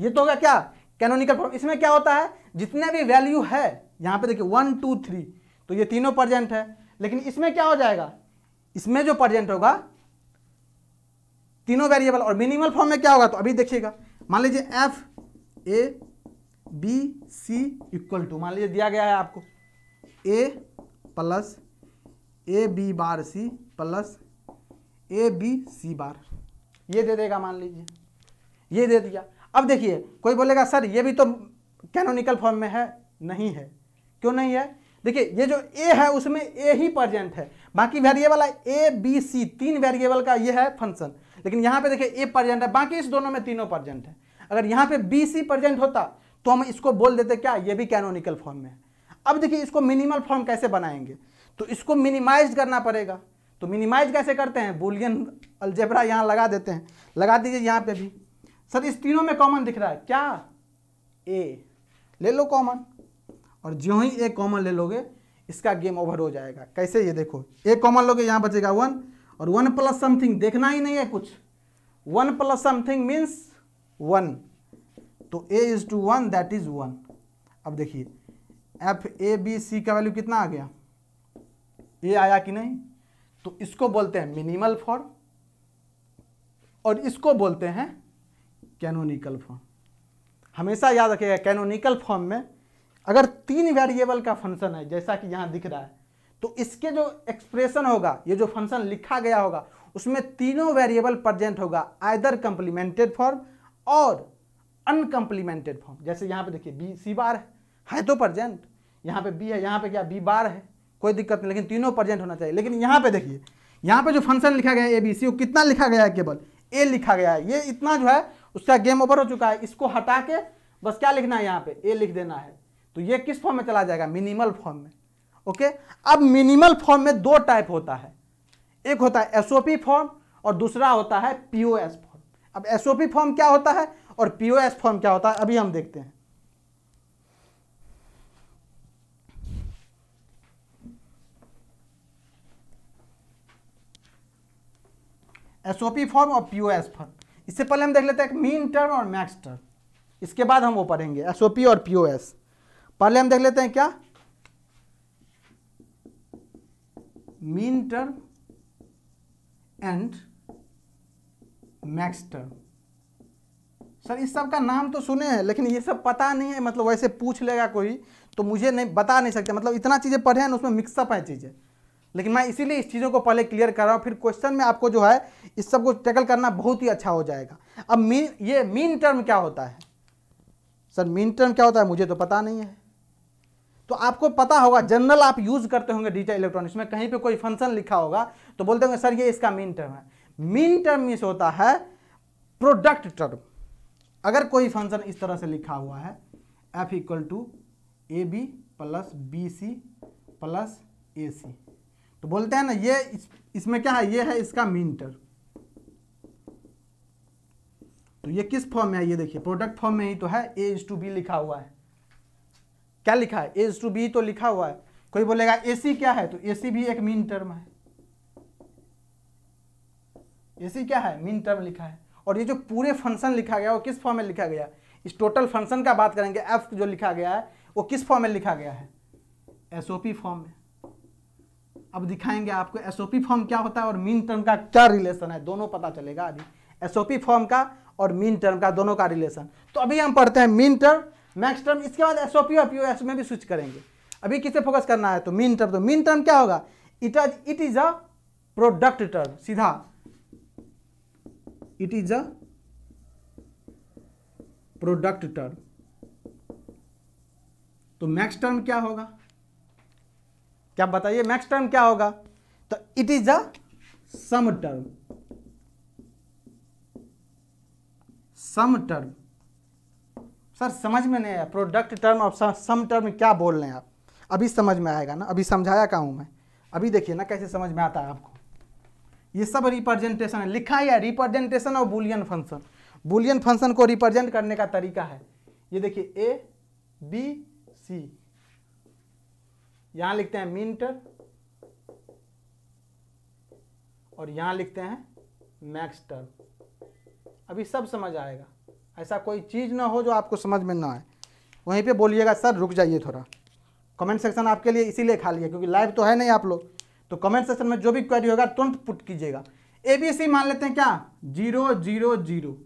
ये तो होगा क्या कैनोनिकल फॉर्म इसमें क्या होता है जितने भी वैल्यू है यहाँ पे देखिए वन टू थ्री तो ये तीनों प्रजेंट है लेकिन इसमें क्या हो जाएगा इसमें जो प्रजेंट होगा तीनों वेरिएबल और मिनिमल फॉर्म में क्या होगा तो अभी देखिएगा मान लीजिए F A B C equal to मान लीजिए दिया गया है आपको A plus A B bar C plus A B C bar ये दे देगा मान लीजिए ये दे दिया अब देखिए कोई बोलेगा सर ये भी तो कैनोनिकल फॉर्म में है नहीं है क्यों नहीं है देखिए ये जो ए है उसमें ए ही प्रजेंट है बाकी वेरिएबल है ए बी सी तीन वेरिएबल का ये है फंक्शन लेकिन यहाँ पे देखिए ए प्रजेंट है बाकी इस दोनों में तीनों प्रजेंट है अगर यहाँ पे बी सी प्रजेंट होता तो हम इसको बोल देते क्या ये भी कैनोनिकल फॉर्म में है अब देखिए इसको मिनिमल फॉर्म कैसे बनाएंगे तो इसको मिनिमाइज करना पड़ेगा तो मिनिमाइज कैसे करते हैं बुलियन अलजेबरा यहाँ लगा देते हैं लगा दीजिए यहाँ पे भी सर इस तीनों में कॉमन दिख रहा है क्या ए ले लो कॉमन और जो ही ए कॉमन ले लोगे इसका गेम ओवर हो जाएगा कैसे ये देखो ए कॉमन लोगे यहाँ बचेगा वन और वन प्लस समथिंग देखना ही नहीं है कुछ one plus something means one तो A is to one that is one अब देखिए एफ ए बी सी का वैल्यू कितना आ गया ए आया कि नहीं तो इसको बोलते हैं मिनिमल फॉर्म और इसको बोलते हैं कैनोनिकल फॉर्म हमेशा याद रखिएगा कैनोनिकल फॉर्म में अगर तीन वेरिएबल का फंक्शन है जैसा कि यहाँ दिख रहा है तो इसके जो एक्सप्रेशन होगा ये जो फंक्शन लिखा गया होगा उसमें तीनों वेरिएबल प्रजेंट होगा आइदर कंप्लीमेंटेड फॉर्म और अनकम्प्लीमेंटेड फॉर्म जैसे यहाँ पे देखिए बी सी बार है, है तो प्रजेंट यहाँ पे बी है यहाँ पे क्या बी बार है कोई दिक्कत नहीं लेकिन तीनों प्रजेंट होना चाहिए लेकिन यहाँ पे देखिए यहाँ पे जो फंक्शन लिखा गया है ए बी सी वो कितना लिखा गया है केवल ए लिखा गया है ये इतना जो है उसका गेम ओवर हो चुका है इसको हटा के बस क्या लिखना है यहाँ पे ए लिख देना है तो ये किस फॉर्म में चला जाएगा मिनिमल फॉर्म में ओके अब मिनिमल फॉर्म में दो टाइप होता है एक होता है एसओपी फॉर्म और दूसरा होता है पी फॉर्म अब एसओपी फॉर्म क्या होता है और पी फॉर्म क्या होता है अभी हम देखते हैं एसओपी फॉर्म और पीओएस फॉर्म इससे पहले हम देख लेते हैं मीन टर्म और मैक्स टर्म इसके बाद हम वो पढ़ेंगे एसओपी और पी पहले हम देख लेते हैं क्या min term and max term sir इस सब का नाम तो सुने हैं लेकिन ये सब पता नहीं है मतलब वैसे पूछ लेगा कोई तो मुझे नहीं बता नहीं सकते मतलब इतना चीज़ें पढ़े हैं ना उसमें मिक्सअप है चीज़ें लेकिन मैं इसीलिए इस चीज़ों को पहले क्लियर कर रहा हूँ फिर क्वेश्चन में आपको जो है इस सब को टैकल करना बहुत ही अच्छा हो जाएगा अब मीन ये मीन टर्म क्या होता है सर मीन टर्म क्या होता है मुझे तो पता नहीं है तो आपको पता होगा जनरल आप यूज़ करते होंगे डिजिटल इलेक्ट्रॉनिक्स में कहीं पर कोई फंक्शन लिखा होगा तो बोलते होंगे सर ये इसका मीन टर्म है मीन टर्म मीस होता है प्रोडक्ट टर्म अगर कोई फंक्शन इस तरह से लिखा हुआ है F equal to A B plus B C plus A C तो बोलते हैं ना ये इस, इसमें क्या है ये है इसका मीन टर्म तो ये किस फॉर्म में है ये देखिए प्रोडक्ट फॉर्म में ही तो है ए इज टू बी लिखा हुआ है क्या लिखा है ए इज टू बी तो लिखा हुआ है कोई बोलेगा ए सी क्या है तो ए सी भी एक मीन टर्म है ए सी क्या है मीन टर्म लिखा है और ये जो पूरे फंक्शन लिखा गया वो किस फॉर्म में लिखा गया इस टोटल फंक्शन का बात करेंगे एफ जो लिखा गया है वो किस फॉर्म में लिखा गया है एसओपी फॉर्म में अब दिखाएंगे आपको एसओपी फॉर्म क्या होता है और मीन टर्म का क्या रिलेशन है दोनों पता चलेगा अभी एसओपी फॉर्म का और मीन टर्म का दोनों का रिलेशन तो अभी हम पढ़ते हैं मीन टर्म मैक्स टर्म इसके बाद एसओपी और पीओएस में भी स्विच करेंगे अभी किसे फोकस करना है तो मीन टर्म तो मीन टर्म क्या होगा it it is a product term सीधा it is a product term तो मैक्स टर्म क्या होगा क्या बताइए नेक्स्ट टर्म क्या होगा तो it is a sum term sum term sir समझ में नहीं आया प्रोडक्ट टर्म और सम टर्म क्या बोल रहे हैं आप अभी समझ में आएगा ना अभी समझाया कहा हूं मैं अभी देखिए ना कैसे समझ में आता है आपको ये सब रिप्रेजेंटेशन है लिखा ही है रिप्रेजेंटेशन और बुलियन फंक्शन बुलियन फंक्शन को रिप्रेजेंट करने का तरीका है ये देखिए ए बी सी यहां लिखते हैं मिनटर और यहां लिखते हैं मैक्स टर्म अभी सब समझ आएगा ऐसा कोई चीज़ ना हो जो आपको समझ में ना आए वहीं पे बोलिएगा सर रुक जाइए थोड़ा कमेंट सेक्शन आपके लिए इसीलिए खाली है क्योंकि लाइव तो है नहीं आप लोग तो कमेंट सेक्शन में जो भी क्वेरी होगा तुरंत पुट कीजिएगा ए बी सी मान लेते हैं क्या जीरो जीरो जीरो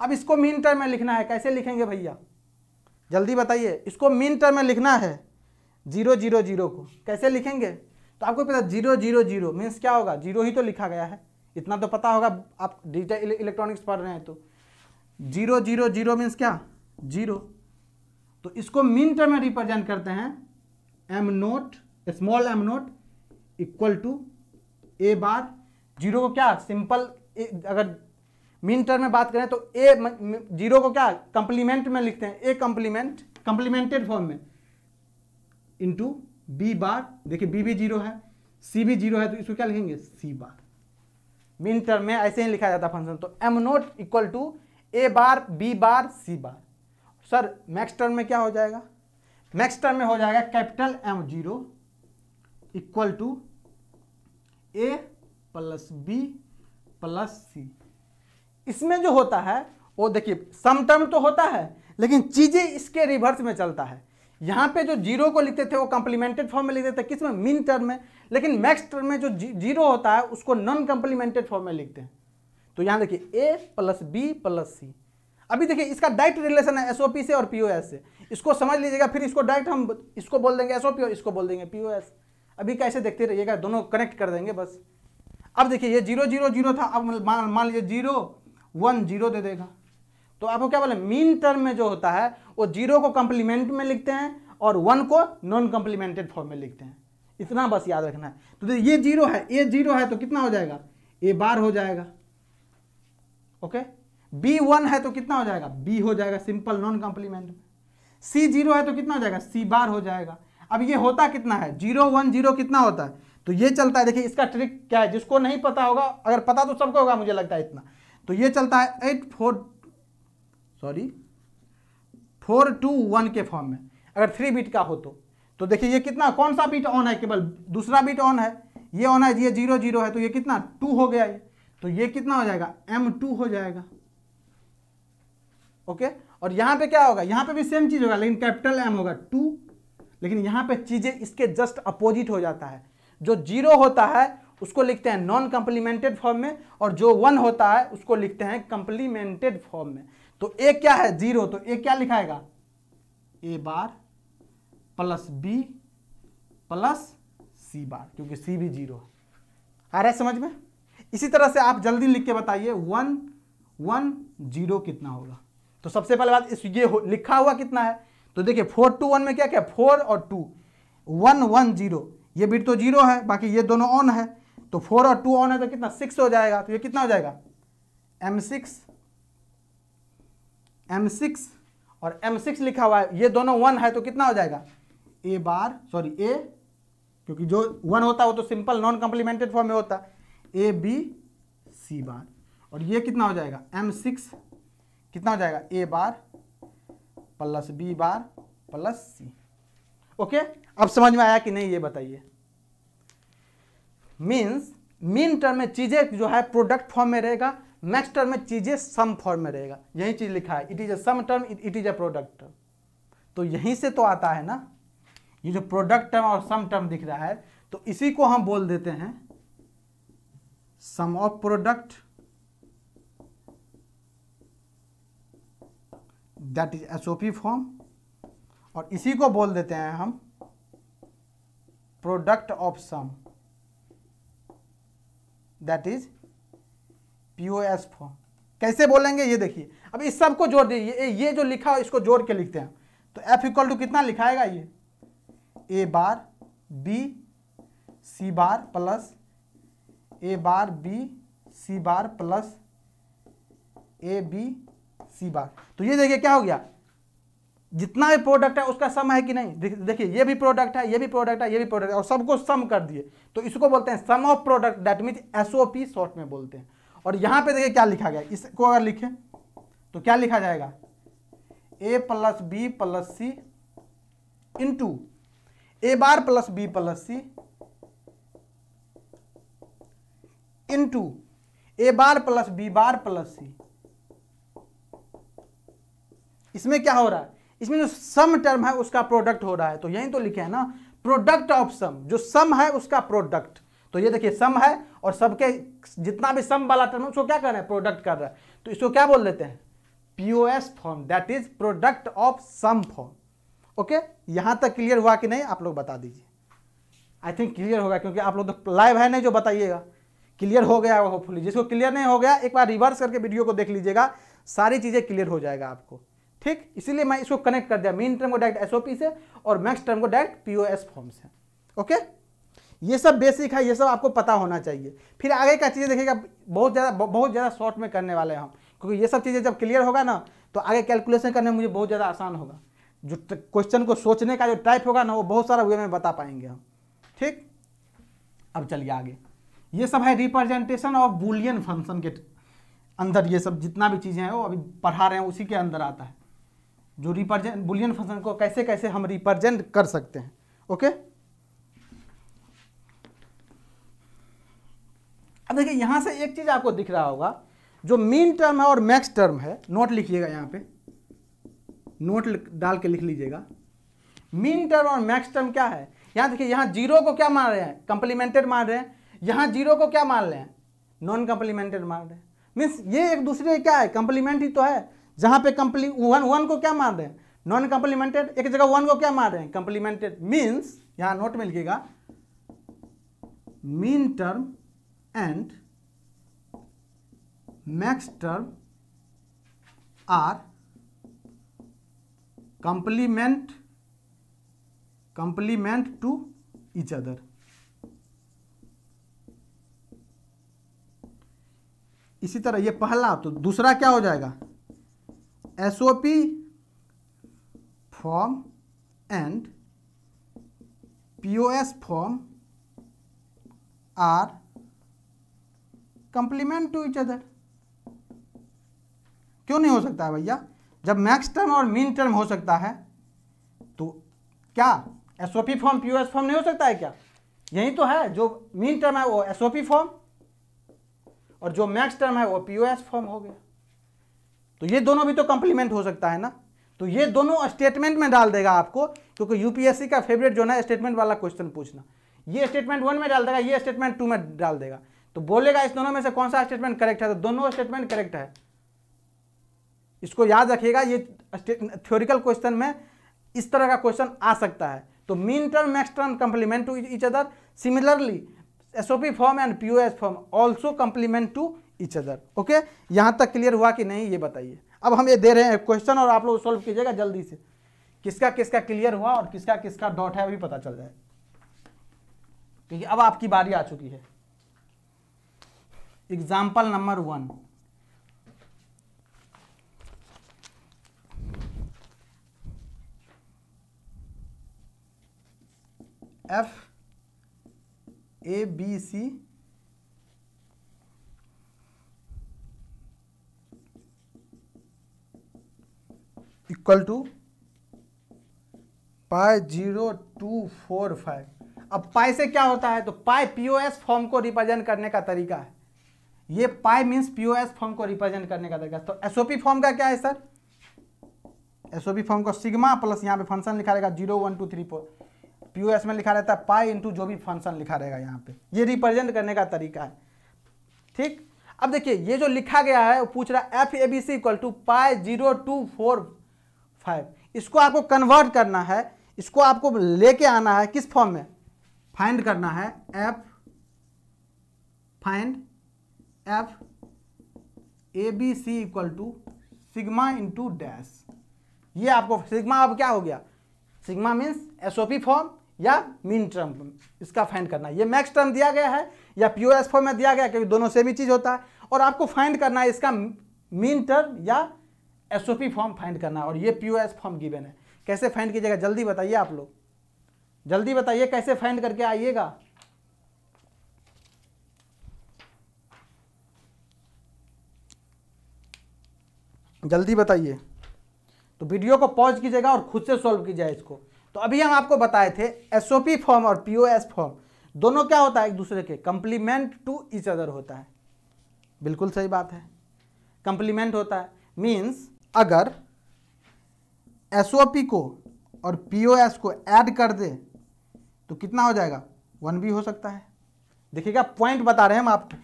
अब इसको मीन टर्म में लिखना है कैसे लिखेंगे भैया जल्दी बताइए इसको मीन टर्म में लिखना है जीरो जीरो जीरो को कैसे लिखेंगे तो आपको पता जीरो जीरो जीरो मीन्स क्या होगा जीरो ही तो लिखा गया है इतना तो पता होगा आप डिजिटल इलेक्ट्रॉनिक्स पढ़ रहे हैं तो जीरो जीरो जीरो मीन्स क्या जीरो तो इसको मीन टर्म में रिप्रेजेंट करते हैं m naught small m naught equal to A bar zero को क्या सिंपल अगर मीन टर्म में बात करें तो ए जीरो को क्या कंप्लीमेंट में लिखते हैं ए कंप्लीमेंट कंप्लीमेंटेड फॉर्म में इंटू बी बार देखिए बी भी जीरो है सी भी जीरो है तो इसको क्या लिखेंगे सी बार मिन टर्म में ऐसे ही लिखा जाता फंक्शन तो m naught equal to A bar B bar C bar sir max term में क्या हो जाएगा मैक्स टर्म में हो जाएगा capital M zero equal to A plus B plus C इसमें जो होता है वो देखिए सम टर्म तो होता है लेकिन चीज़ें इसके रिवर्स में चलता है यहाँ पे जो जीरो को लिखते थे वो कम्प्लीमेंटेड फॉर्म में लिखते थे किस में मिन टर्म में लेकिन मैक्स टर्म में जो जीरो होता है उसको नॉन कम्प्लीमेंटेड फॉर्म में लिखते हैं तो यहाँ देखिए A plus B plus C अभी देखिए इसका डायरेक्ट रिलेशन है पी से और एस से इसको समझ लीजिएगा फिर इसको डायरेक्ट हम इसको बोल देंगे पी और इसको बोल देंगे एस अभी कैसे देखते रहिएगा दोनों कनेक्ट कर देंगे बस अब देखिए ये जीरो जीरो जीरो था अब मान मान लीजिए जीरो वन जीरो दे देगा तो आपको क्या बोले मीन टर्म में जो होता है वो जीरो को कंप्लीमेंट में लिखते हैं और वन को नॉन कंप्लीमेंटेड फॉर्म में लिखते हैं इतना बस याद रखना है तो ये जीरो है ए जीरो है तो कितना हो जाएगा ए बार हो जाएगा ओके बी वन है तो कितना हो जाएगा बी हो जाएगा simple non complement C zero है तो कितना हो जाएगा सी बार हो जाएगा अब ये होता कितना है जीरो वन जीरो कितना होता है तो ये चलता है देखिए इसका ट्रिक क्या है जिसको नहीं पता होगा अगर पता तो सबको होगा मुझे लगता है इतना तो ये चलता है eight four sorry four two one के फॉर्म में अगर थ्री बीट का हो तो तो देखिए ये कितना कौन सा बीट ऑन है केवल दूसरा बीट ऑन है ये ऑन है ये जीरो जीरो है तो ये कितना टू हो गया ये तो ये कितना हो जाएगा एम टू हो जाएगा ओके और यहाँ पे क्या होगा यहाँ पे भी सेम चीज़ होगा लेकिन कैपिटल एम होगा टू लेकिन यहाँ पे चीज़ें इसके जस्ट अपोजिट हो जाता है जो जीरो होता है उसको लिखते हैं नॉन कंप्लीमेंटेड फॉर्म में और जो वन होता है उसको लिखते हैं कंप्लीमेंटेड फॉर्म में तो ए क्या है जीरो तो ए क्या लिखाएगा A bar plus B plus C bar क्योंकि सी भी जीरो है आ रहा है समझ में इसी तरह से आप जल्दी लिख के बताइए वन वन जीरो कितना होगा तो सबसे पहले बात इस ये लिखा हुआ कितना है तो देखिए फोर टू वन में क्या क्या फोर और टू वन वन जीरो ये बिट तो जीरो है बाकी ये दोनों ऑन है तो फोर और टू ऑन है तो कितना सिक्स हो जाएगा तो ये कितना हो जाएगा एम सिक्स एम सिक्स और एम सिक्स लिखा हुआ है ये दोनों वन है तो कितना हो जाएगा ए बार सॉरी ए क्योंकि जो वन होता है वो तो सिंपल नॉन कम्प्लीमेंटेड फॉर्म में होता है ए बी सी बार और ये कितना हो जाएगा एम सिक्स कितना हो जाएगा A bar plus B bar plus C okay अब समझ में आया कि नहीं ये बताइए मीन्स मीन टर्म में चीज़ें जो है प्रोडक्ट फॉर्म में रहेगा नेक्स्ट टर्म में चीज़ें सम फॉर्म में रहेगा यही चीज़ लिखा है it is a sum term it is a product term तो यहीं से तो आता है ना ये जो प्रोडक्ट टर्म और सम टर्म दिख रहा है तो इसी को हम बोल देते हैं sum of product that is SOP form और इसी को बोल देते हैं हम product of sum that is P O S फो कैसे बोलेंगे ये देखिए अब इस सब को जोड़ दीजिए ये जो लिखा हो इसको जोड़ के लिखते हैं तो एफ इक्वल टू कितना लिखाएगा ये A bar B C bar plus A bar B C bar plus A B C bar तो ये देखिए क्या हो गया जितना भी प्रोडक्ट है उसका सम है कि नहीं देखिए ये भी प्रोडक्ट है ये भी प्रोडक्ट है ये भी प्रोडक्ट है और सबको सम कर दिए तो इसको बोलते हैं sum of product that mean SOP short में बोलते हैं और यहां पे देखिए क्या लिखा गया इसको अगर लिखें तो क्या लिखा जाएगा A plus B plus C into A bar plus B plus C into A bar plus B bar plus C इसमें क्या हो रहा है इसमें जो सम टर्म है उसका प्रोडक्ट हो रहा है तो यही तो लिखे है ना प्रोडक्ट ऑफ सम जो सम है उसका प्रोडक्ट तो ये देखिए सम है और सबके जितना भी सम वाला टर्म उसको क्या कर रहे हैं प्रोडक्ट कर रहा है तो इसको क्या बोल देते हैं POS form that is product of sum form okay यहाँ तक क्लियर हुआ कि नहीं आप लोग बता दीजिए आई थिंक क्लियर होगा क्योंकि आप लोग तो लाइव है नहीं जो बताइएगा क्लियर हो गया होपफुली जिसको क्लियर नहीं हो गया एक बार रिवर्स करके वीडियो को देख लीजिएगा सारी चीज़ें क्लियर हो जाएगा आपको ठीक इसीलिए मैं इसको कनेक्ट कर दिया मेन टर्म को डायरेक्ट एसओपी से और मैक्स टर्म को डायरेक्ट पीओएस फॉर्म से ओके ये सब बेसिक है ये सब आपको पता होना चाहिए फिर आगे का चीज़ें देखिएगा बहुत ज़्यादा बहुत ज़्यादा शॉर्ट में करने वाले हैं हम क्योंकि ये सब चीज़ें जब क्लियर होगा ना तो आगे कैलकुलेशन करने में मुझे बहुत ज़्यादा आसान होगा जो क्वेश्चन को सोचने का जो टाइप होगा ना वो बहुत सारा वे में बता पाएंगे हम ठीक अब चलिए आगे ये सब है रिप्रेजेंटेशन ऑफ बुलियन फंक्शन के अंदर ये सब जितना भी चीज़ें हैं वो अभी पढ़ा रहे हैं उसी के अंदर आता है जो रिप्रेजेंट बुलियन फंक्शन को कैसे कैसे हम रिप्रेजेंट कर सकते हैं ओके अब देखिए यहाँ से एक चीज़ आपको दिख रहा होगा जो मीन टर्म है और मैक्स टर्म है नोट लिखिएगा यहाँ पे नोट डाल के लिख लीजिएगा मीन टर्म और मैक्स टर्म क्या है यहाँ देखिए यहाँ जीरो को क्या मान रहे हैं कंप्लीमेंटेड मान रहे हैं यहाँ जीरो को क्या मान रहे हैं नॉन कंप्लीमेंटेड मान रहे हैं मीन्स ये एक दूसरे क्या है कंप्लीमेंट ही तो है जहाँ पे कंप्ली वन वन को क्या मान रहे हैं नॉन कंप्लीमेंटेड एक जगह वन को क्या मान रहे हैं कंप्लीमेंटेड मीन्स यहाँ नोट में लिखिएगा min term and max term are complement complement to each other इसी तरह ये पहला तो दूसरा क्या हो जाएगा S O P form and P O S form are complement to each other क्यों नहीं हो सकता है भैया जब मैक्स टर्म और मीन टर्म हो सकता है तो क्या एसओपी फॉर्म पीओएस फॉर्म नहीं हो सकता है क्या यही तो है जो मीन टर्म है वो एसओपी फॉर्म और जो मैक्स टर्म है वो पीओएस फॉर्म हो गया तो ये दोनों भी तो कंप्लीमेंट हो सकता है ना तो ये दोनों स्टेटमेंट में डाल देगा आपको क्योंकि यूपीएससी का फेवरेट जो ना स्टेटमेंट वाला क्वेश्चन पूछना ये स्टेटमेंट वन में डाल देगा ये स्टेटमेंट टू में डाल देगा तो बोलेगा इस दोनों में से कौन सा स्टेटमेंट करेक्ट है तो दोनों स्टेटमेंट करेक्ट है इसको याद रखिएगा ये थ्योरिकल क्वेश्चन में इस तरह का क्वेश्चन आ सकता है तो min term max term complement to each other similarly SOP form and POS form also complement to each other okay यहां तक क्लियर हुआ कि नहीं ये बताइए अब हम ये दे रहे हैं क्वेश्चन और आप लोग सॉल्व कीजिएगा जल्दी से किसका किसका क्लियर हुआ और किसका किसका डॉट है अभी पता चल जाए क्योंकि अब आपकी बारी आ चुकी है example number one F A B C equal to pi zero two four five अब पाई से क्या होता है तो पाई पीओएस फॉर्म को रिप्रेजेंट करने का तरीका है ये पाई मीन्स पीओएस फॉर्म को रिप्रेजेंट करने का तरीका तो एसओपी फॉर्म का क्या है सर एसओपी फॉर्म को सिग्मा प्लस यहाँ पे फंक्शन लिखा रहेगा zero one two three four POS में लिखा रहता है पाई इंटू जो भी फंक्शन लिखा रहेगा यहाँ पे ये रिप्रेजेंट करने का तरीका है ठीक अब देखिए ये जो लिखा गया है वो पूछ रहा है F A B C equal to pi zero two four five इसको आपको कन्वर्ट करना है इसको आपको लेके आना है किस फॉर्म में फाइंड करना है F find F A B C equal to sigma into dash ये आपको सिग्मा अब क्या हो गया सिग्मा मीन्स पी फॉर्म या मीन टर्म इसका फाइंड करना है ये मैक्स टर्म दिया गया है या ओ एस फॉर्म में दिया गया क्योंकि दोनों सेम ही चीज़ होता है और आपको फाइंड करना है इसका मीन टर्म या पी फॉर्म फाइंड करना है और ये ओ एस फॉर्म गिवन है कैसे फाइंड कीजिएगा जल्दी बताइए आप लोग जल्दी बताइए कैसे फाइंड करके आइएगा जल्दी बताइए तो वीडियो को पॉज कीजिएगा और खुद से सॉल्व जाए इसको तो अभी हम आपको बताए थे एस फॉर्म और पी फॉर्म दोनों क्या होता है एक दूसरे के कंप्लीमेंट टू इच अदर होता है बिल्कुल सही बात है कंप्लीमेंट होता है मीन्स अगर एस को और पी को ऐड कर दे तो कितना हो जाएगा वन भी हो सकता है देखिएगा पॉइंट बता रहे हैं हम आपको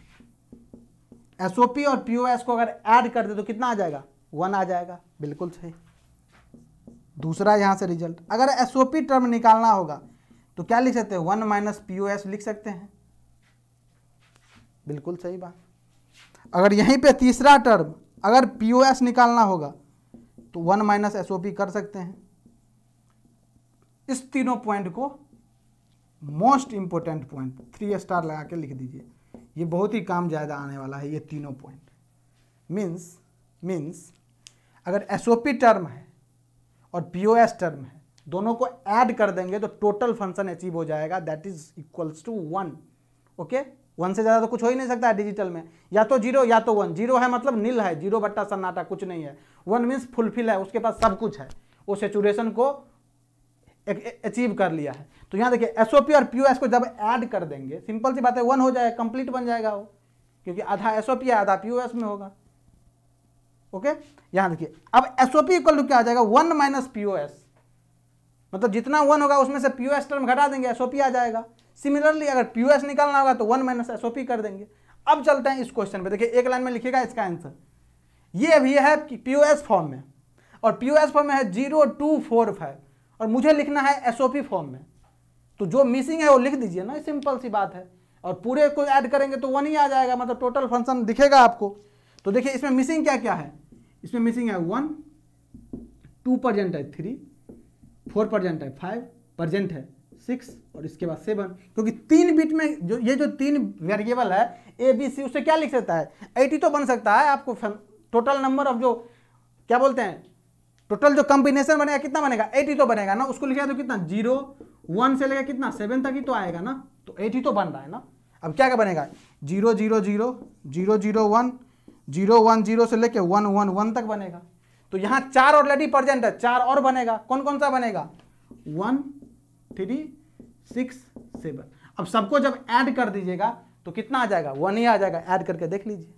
एस और पी को अगर ऐड कर दे तो कितना आ जाएगा वन आ जाएगा बिल्कुल सही दूसरा यहाँ से रिजल्ट अगर एस टर्म निकालना होगा तो क्या लिख सकते हैं one minus P O S लिख सकते हैं बिल्कुल सही बात अगर यहीं पे तीसरा टर्म अगर पी ओ एस निकालना होगा तो one minus S O P कर सकते हैं इस तीनों पॉइंट को most important point three star लगा के लिख दीजिए ये बहुत ही काम ज़्यादा आने वाला है ये तीनों पॉइंट मीन्स मीन्स अगर एस टर्म है और पी टर्म है दोनों को ऐड कर देंगे तो टोटल फंक्शन अचीव हो जाएगा that is equals to one okay one से ज़्यादा तो कुछ हो ही नहीं सकता है डिजिटल में या तो जीरो या तो वन जीरो है मतलब नील है जीरो बट्टा सन्नाटा कुछ नहीं है वन मीन्स फुलफिल है उसके पास सब कुछ है वो सेचुरेशन को अचीव कर लिया है तो यहाँ देखिए एस और पी को जब ऐड कर देंगे सिंपल सी बात है वन हो जाएगा कंप्लीट बन जाएगा वो क्योंकि आधा एस है आधा पी में होगा ओके यहां देखिए अब एसओपी इक्वल टू क्या आ जाएगा वन माइनस पीओएस मतलब जितना वन होगा उसमें से पीओएस टर्म घटा देंगे एसओपी आ जाएगा सिमिलरली अगर पीओएस निकालना होगा तो वन माइनस एसओपी कर देंगे अब चलते हैं इस क्वेश्चन पे देखिए एक लाइन में लिखिएगा इसका आंसर ये अभी है पीओएस फॉर्म में और पीओएस फॉर्म में है जीरो टू फोर फाइव और मुझे लिखना है एसओपी फॉर्म में तो जो मिसिंग है वो लिख दीजिए ना सिंपल सी बात है और पूरे को ऐड करेंगे तो वन ही आ जाएगा मतलब टोटल फंक्शन दिखेगा आपको तो देखिए इसमें मिसिंग क्या क्या है इसमें मिसिंग है वन टू परजेंट है थ्री फोर परजेंट है फाइव परजेंट है सिक्स और इसके बाद सेवन क्योंकि तीन बीट में जो ये जो तीन वेरिएबल है ए बी सी उससे क्या लिख सकता है एटी तो बन सकता है आपको टोटल नंबर ऑफ जो क्या बोलते हैं टोटल जो कॉम्बिनेशन बनेगा कितना बनेगा एटी तो बनेगा ना उसको लिखा तो कितना जीरो वन से लेकर कितना सेवन तक ही तो आएगा ना तो एटी तो बन रहा है ना अब क्या क्या बनेगा zero zero zero zero zero one zero one zero से लेके वन वन वन तक बनेगा तो यहाँ चार ऑलरेडी प्रजेंट है चार और बनेगा कौन कौन सा बनेगा वन थ्री सिक्स सेवन अब सबको जब ऐड कर दीजिएगा तो कितना आ जाएगा वन ही आ जाएगा ऐड करके देख लीजिए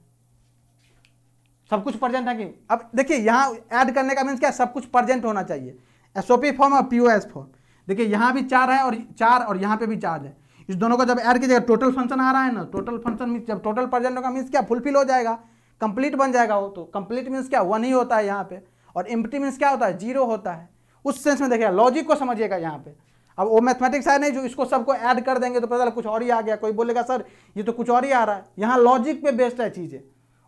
सब कुछ प्रजेंट है कि अब देखिए यहाँ ऐड करने का मीन्स क्या सब कुछ प्रजेंट होना चाहिए एसओपी फॉर्म और एस फॉर्म देखिए यहां भी चार है और चार और यहाँ पे भी चार है इस दोनों को जब ऐड कीजिएगा टोटल फंक्शन आ रहा है ना टोटल फंक्शन मीन जब टोटल प्रजेंट होगा मीन्स क्या फुलफिल हो जाएगा कंप्लीट बन जाएगा वो तो कंप्लीट मीन्स क्या वन ही होता है यहाँ पे और एम्प्टी मीन्स क्या होता है जीरो होता है उस सेंस में देखिएगा लॉजिक को समझिएगा यहाँ पे अब वो मैथमेटिक्स है नहीं जो इसको सबको ऐड कर देंगे तो पता चला कुछ और ही आ गया कोई बोलेगा सर ये तो कुछ और ही आ रहा है यहाँ लॉजिक पे बेस्ड है चीज़ें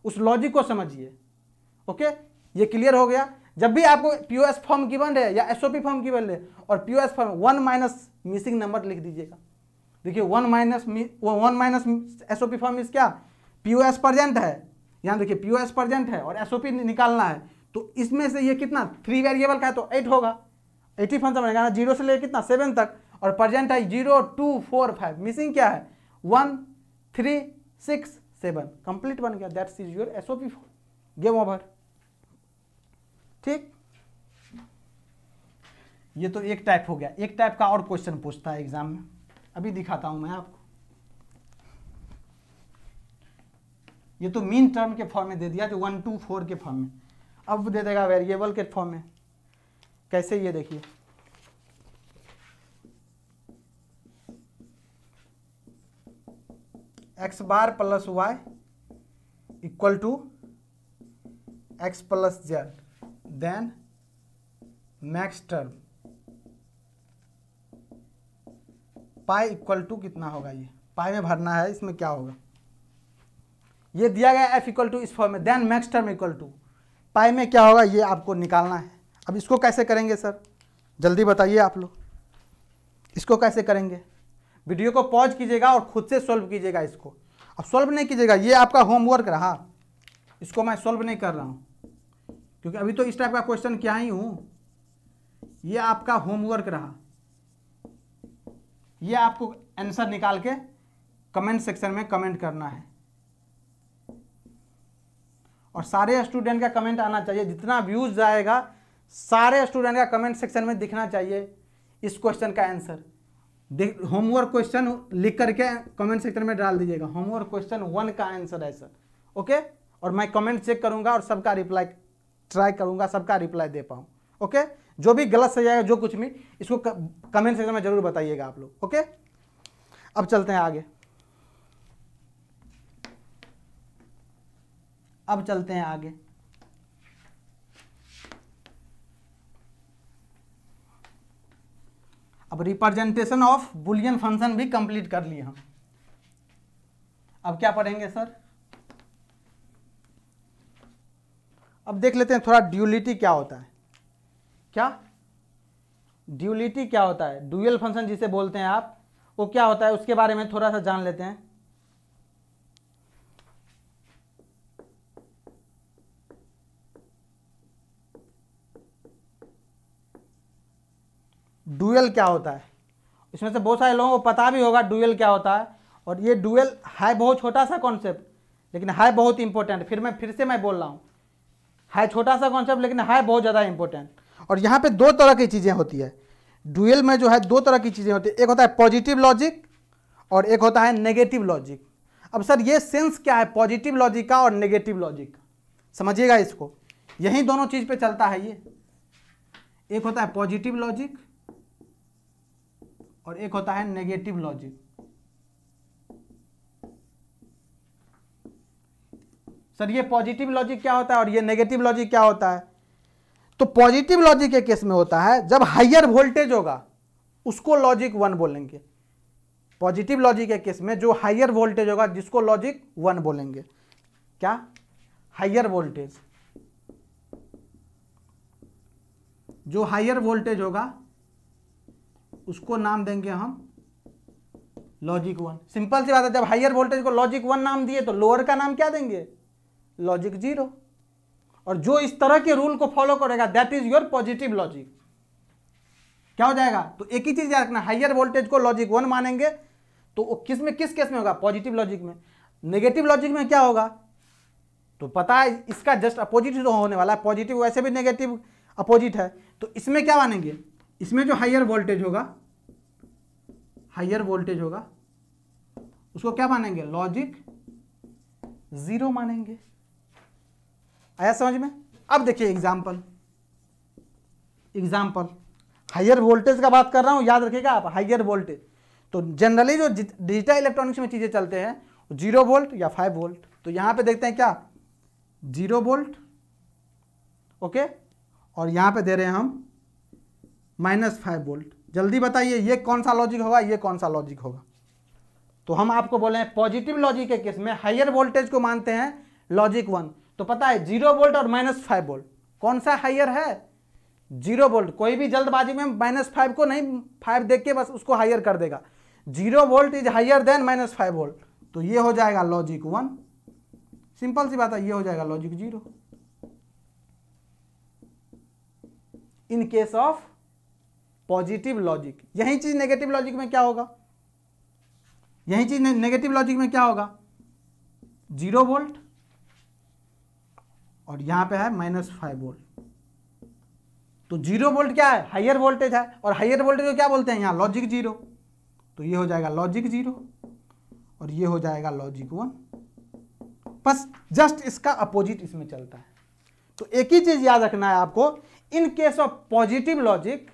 उस लॉजिक को समझिए ओके ये क्लियर हो गया जब भी आपको पी फॉर्म बन रहे या एस फॉर्म बन रहे और P form one minus missing number लिख दीजिएगा देखिए one minus one minus S form is क्या पी ओ एस प्रजेंट है ध्यान रखिए पी ओ एस प्रजेंट है और एस ओ पी निकालना है तो इसमें से ये कितना थ्री वेरिएबल का है तो एट होगा एटी फंक्शन बनेगा ना जीरो से लेकर कितना सेवन तक और प्रजेंट है zero two four five missing क्या है one three six seven complete बन गया that's is your S O P game over ठीक ये तो एक टाइप हो गया एक टाइप का और क्वेश्चन पूछता है एग्जाम में अभी दिखाता हूं मैं आपको ये तो मीन टर्म के फॉर्म में दे दिया जो वन टू फोर के फॉर्म में अब दे देगा वेरिएबल के फॉर्म में कैसे ये देखिए X bar plus Y equal to X plus Z then max term pi equal to कितना होगा ये पाई में भरना है इसमें क्या होगा ये दिया गया एफ इक्वल टू इस फॉर्म में then max term equal to pi में क्या होगा ये आपको निकालना है अब इसको कैसे करेंगे सर जल्दी बताइए आप लोग इसको कैसे करेंगे वीडियो को पॉज कीजिएगा और खुद से सॉल्व कीजिएगा इसको अब सॉल्व नहीं कीजिएगा ये आपका होमवर्क रहा इसको मैं सॉल्व नहीं कर रहा हूँ क्योंकि अभी तो इस टाइप का क्वेश्चन क्या ही हूँ ये आपका होमवर्क रहा ये आपको आंसर निकाल के कमेंट सेक्शन में कमेंट करना है और सारे स्टूडेंट का कमेंट आना चाहिए जितना व्यूज जाएगा सारे स्टूडेंट का कमेंट सेक्शन में दिखना चाहिए इस क्वेश्चन का आंसर देख होमवर्क क्वेश्चन लिख करके कमेंट सेक्शन में डाल दीजिएगा होमवर्क क्वेश्चन वन का आंसर है सर ओके और मैं कमेंट चेक करूंगा और सबका रिप्लाई ट्राई करूंगा सबका रिप्लाई दे पाऊँ ओके जो भी गलत सही आएगा जो कुछ भी इसको कमेंट सेक्शन में जरूर बताइएगा आप लोग ओके अब चलते हैं आगे अब चलते हैं आगे अब रिप्रेजेंटेशन ऑफ बुलियन फंक्शन भी कंप्लीट कर लिए हम अब क्या पढ़ेंगे सर अब देख लेते हैं थोड़ा ड्यूलिटी क्या होता है क्या ड्यूलिटी क्या होता है ड्यूअल फंक्शन जिसे बोलते हैं आप वो क्या होता है उसके बारे में थोड़ा सा जान लेते हैं डुअल क्या होता है इसमें से बहुत सारे लोगों को पता भी होगा डुअल क्या होता है और ये डुअल है बहुत छोटा सा कॉन्सेप्ट लेकिन है बहुत इंपॉर्टेंट फिर मैं फिर से मैं बोल रहा हूँ है छोटा सा कॉन्सेप्ट लेकिन है बहुत ज़्यादा इंपॉर्टेंट और यहाँ पे दो तरह की चीज़ें होती है डुएल में जो है दो तरह की चीज़ें होती है एक होता है पॉजिटिव लॉजिक और एक होता है नेगेटिव लॉजिक अब सर ये सेंस क्या है पॉजिटिव लॉजिक का और नेगेटिव लॉजिक का समझिएगा इसको यही दोनों चीज़ पे चलता है ये एक होता है पॉजिटिव लॉजिक और एक होता है नेगेटिव लॉजिक सर ये पॉजिटिव लॉजिक क्या होता है और ये नेगेटिव लॉजिक क्या होता है तो पॉजिटिव लॉजिक के केस में होता है जब हायर वोल्टेज होगा उसको लॉजिक वन बोलेंगे पॉजिटिव लॉजिक के केस में जो हायर वोल्टेज होगा जिसको लॉजिक वन बोलेंगे क्या हायर वोल्टेज जो हायर वोल्टेज होगा उसको नाम देंगे हम लॉजिक वन सिंपल सी बात है जब हायर वोल्टेज को लॉजिक वन नाम दिए तो लोअर का नाम क्या देंगे लॉजिक जीरो और जो इस तरह के रूल को फॉलो करेगा that is your positive logic क्या हो जाएगा तो एक ही चीज याद रखना हाइयर वोल्टेज को लॉजिक वन मानेंगे तो वो किस में किस केस में होगा पॉजिटिव लॉजिक में नेगेटिव लॉजिक में क्या होगा तो पता है इसका जस्ट अपोजिट होने वाला है पॉजिटिव वैसे भी नेगेटिव अपोजिट है तो इसमें क्या मानेंगे इसमें जो हायर वोल्टेज होगा हायर वोल्टेज होगा उसको क्या मानेंगे लॉजिक जीरो मानेंगे आया समझ में अब देखिए एग्जाम्पल एग्जाम्पल हायर वोल्टेज का बात कर रहा हूं याद रखिएगा आप हायर वोल्टेज तो जनरली जो डिजिटल इलेक्ट्रॉनिक्स में चीज़ें चलते हैं जीरो वोल्ट या फाइव वोल्ट तो यहां पे देखते हैं क्या जीरो वोल्ट ओके और यहां पे दे रहे हैं हम माइनस फाइव वोल्ट जल्दी बताइए ये कौन सा लॉजिक होगा ये कौन सा लॉजिक होगा तो हम आपको बोले पॉजिटिव लॉजिक के किस में हायर वोल्टेज को मानते हैं लॉजिक वन तो पता है जीरो वोल्ट और माइनस फाइव वोल्ट कौन सा हायर है जीरो वोल्ट कोई भी जल्दबाजी में माइनस फाइव को नहीं फाइव देख के बस उसको हायर कर देगा zero volt is higher than minus five volt तो ये हो जाएगा लॉजिक वन सिंपल सी बात है ये हो जाएगा logic zero in case of positive logic यही चीज नेगेटिव लॉजिक में क्या होगा यही चीज नेगेटिव लॉजिक में क्या होगा जीरो वोल्ट और यहां पे है माइनस फाइव वोल्ट तो जीरो वोल्ट क्या है हाइयर वोल्टेज है और हाइयर वोल्टेज को क्या बोलते हैं यहां लॉजिक जीरो तो ये हो जाएगा लॉजिक जीरो और ये हो जाएगा लॉजिक वन बस जस्ट इसका अपोजिट इसमें चलता है तो एक ही चीज याद रखना है आपको in case of positive logic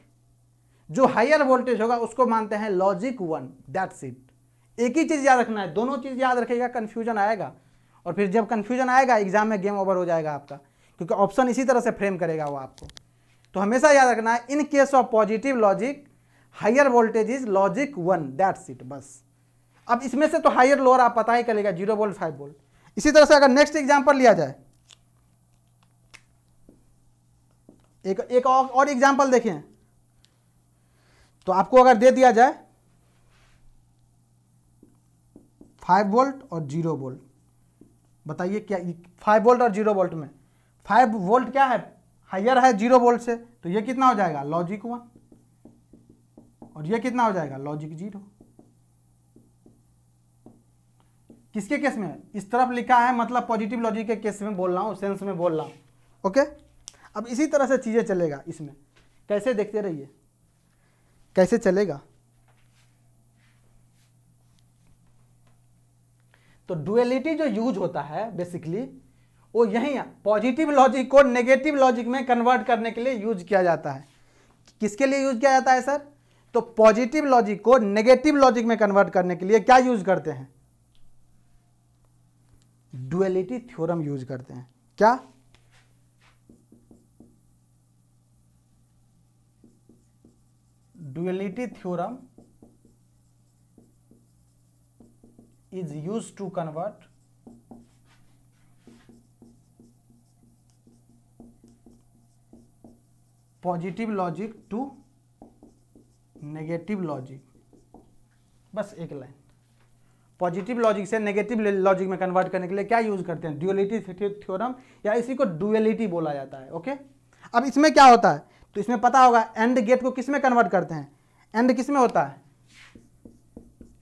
जो हायर वोल्टेज होगा उसको मानते हैं लॉजिक वन दैट्स इट एक ही चीज़ याद रखना है दोनों चीज़ याद रखेगा कन्फ्यूजन आएगा और फिर जब कन्फ्यूजन आएगा एग्जाम में गेम ओवर हो जाएगा आपका क्योंकि ऑप्शन इसी तरह से फ्रेम करेगा वो आपको तो हमेशा याद रखना है in case of positive logic higher voltage is logic one that's it बस अब इसमें से तो हायर लोअर आप पता ही करेगा जीरो वोल्ट फाइव वोल्ट इसी तरह से अगर नेक्स्ट एग्जाम्पल लिया जाए एक एक और एग्जाम्पल देखें तो आपको अगर दे दिया जाए फाइव वोल्ट और जीरो वोल्ट बताइए क्या फाइव वोल्ट और जीरो वोल्ट में फाइव वोल्ट क्या है हायर है जीरो वोल्ट से तो ये कितना हो जाएगा लॉजिक वन और ये कितना हो जाएगा लॉजिक जीरो किसके केस में इस तरफ लिखा है मतलब पॉजिटिव लॉजिक के केस में बोल रहा हूँ सेंस में बोल रहा हूँ ओके अब इसी तरह से चीज़ें चलेगा इसमें कैसे देखते रहिए कैसे चलेगा तो डुअलिटी जो यूज होता है बेसिकली वो यही पॉजिटिव लॉजिक को नेगेटिव लॉजिक में कन्वर्ट करने के लिए यूज किया जाता है किसके लिए यूज किया जाता है सर तो पॉजिटिव लॉजिक को नेगेटिव लॉजिक में कन्वर्ट करने के लिए क्या यूज करते हैं डुअलिटी थ्योरम यूज करते हैं क्या duality theorem is used to convert positive logic to negative logic बस एक लाइन पॉजिटिव लॉजिक से नेगेटिव लॉजिक में कन्वर्ट करने के लिए क्या यूज करते हैं ड्यूएलिटी थ्योरम या इसी को ड्यूएलिटी बोला जाता है ओके अब इसमें क्या होता है तो इसमें पता होगा एंड गेट को किस में कन्वर्ट करते हैं एंड किस में होता है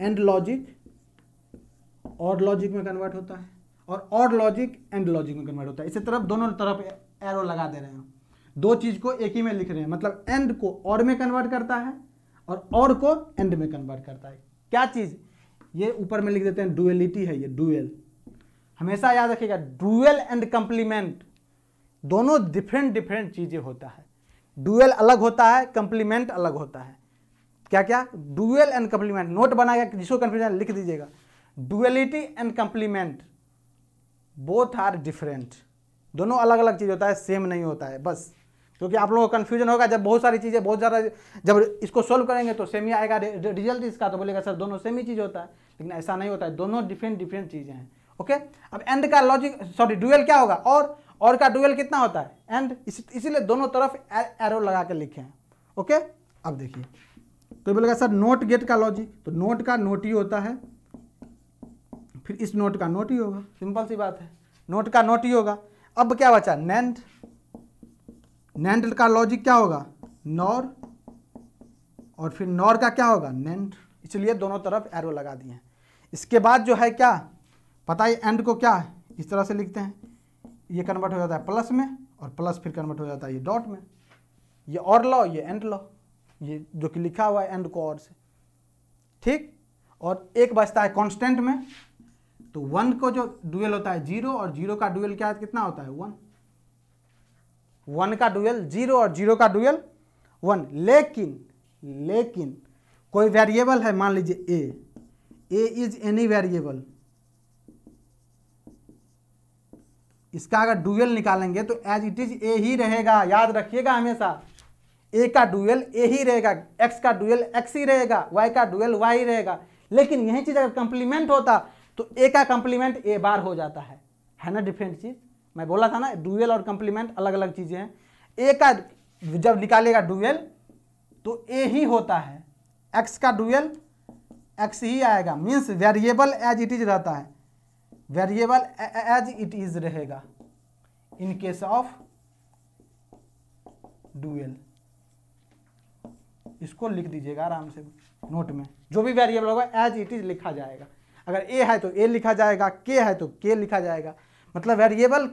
एंड लॉजिक और लॉजिक में कन्वर्ट होता है और और लॉजिक एंड लॉजिक में कन्वर्ट होता है इसी तरफ दोनों तरफ एरो लगा दे रहे हैं दो चीज़ को एक ही में लिख रहे हैं मतलब एंड को और में कन्वर्ट करता है और और को एंड में कन्वर्ट करता है क्या चीज़ ये ऊपर में लिख देते हैं डुएलिटी है ये डुएल हमेशा याद रखिएगा डुएल एंड कंप्लीमेंट दोनों डिफरेंट डिफरेंट चीज़ें होता है ड्यूएल अलग होता है कंप्लीमेंट अलग होता है क्या क्या ड्यूएल एंड कंप्लीमेंट नोट बनाएगा जिसको कंफ्यूजन लिख दीजिएगा duality and complement both are different दोनों अलग अलग चीज़ होता है सेम नहीं होता है बस क्योंकि आप लोगों को कन्फ्यूजन होगा जब बहुत सारी चीज़ें बहुत ज़्यादा जब इसको सोल्व करेंगे तो सेम ही आएगा रिजल्ट इसका तो बोलेगा सर दोनों सेम ही चीज़ होता है लेकिन ऐसा नहीं होता है दोनों डिफरेंट डिफरेंट चीज़ें हैं ओके अब एंड का लॉजिक सॉरी ड्यूएल क्या होगा और और का डुअल कितना होता है एंड इसीलिए दोनों तरफ एरो लगा के लिखे हैं ओके अब देखिए तो बोलेगा सर नोट गेट का लॉजिक तो नोट का नोट ही होता है फिर इस नोट का नोट ही होगा सिंपल सी बात है नोट का नोट ही होगा अब क्या बचा नैंड नैंड का लॉजिक क्या होगा नॉर और फिर नॉर का क्या होगा नैंड इसलिए दोनों तरफ एरो लगा दिए हैं इसके बाद जो है क्या पता है एंड को क्या इस तरह से लिखते हैं ये कन्वर्ट हो जाता है प्लस में और प्लस फिर कन्वर्ट हो जाता है ये डॉट में ये और लॉ ये एंड लॉ ये जो कि लिखा हुआ है एंड को और से ठीक और एक बचता है कांस्टेंट में तो वन को जो डुएल होता है जीरो और जीरो का डुअल क्या कितना होता है वन वन का डुएल जीरो और जीरो का डुएल वन लेकिन लेकिन कोई वेरिएबल है मान लीजिए A A is any variable इसका अगर डुअल निकालेंगे तो एज इट इज ए ही रहेगा याद रखिएगा हमेशा ए का डुअल ए ही रहेगा एक्स का डुअल एक्स ही रहेगा वाई का डुअल वाई ही रहेगा लेकिन यही चीज़ अगर कंप्लीमेंट होता तो ए का कंप्लीमेंट ए बार हो जाता है है ना डिफरेंट चीज़ मैं बोला था ना डुएल और कंप्लीमेंट अलग अलग चीज़ें हैं ए का जब निकालेगा डुएल तो ए ही होता है एक्स का डुएल एक्स ही आएगा means variable as it is रहता है वेरिएबल एज इट इज रहेगा इन केस ऑफ डूएल इसको लिख दीजिएगा आराम से नोट में जो भी वेरिएबल होगा एज इट इज लिखा जाएगा अगर ए है तो ए लिखा जाएगा के है तो के लिखा जाएगा मतलब वेरिएबल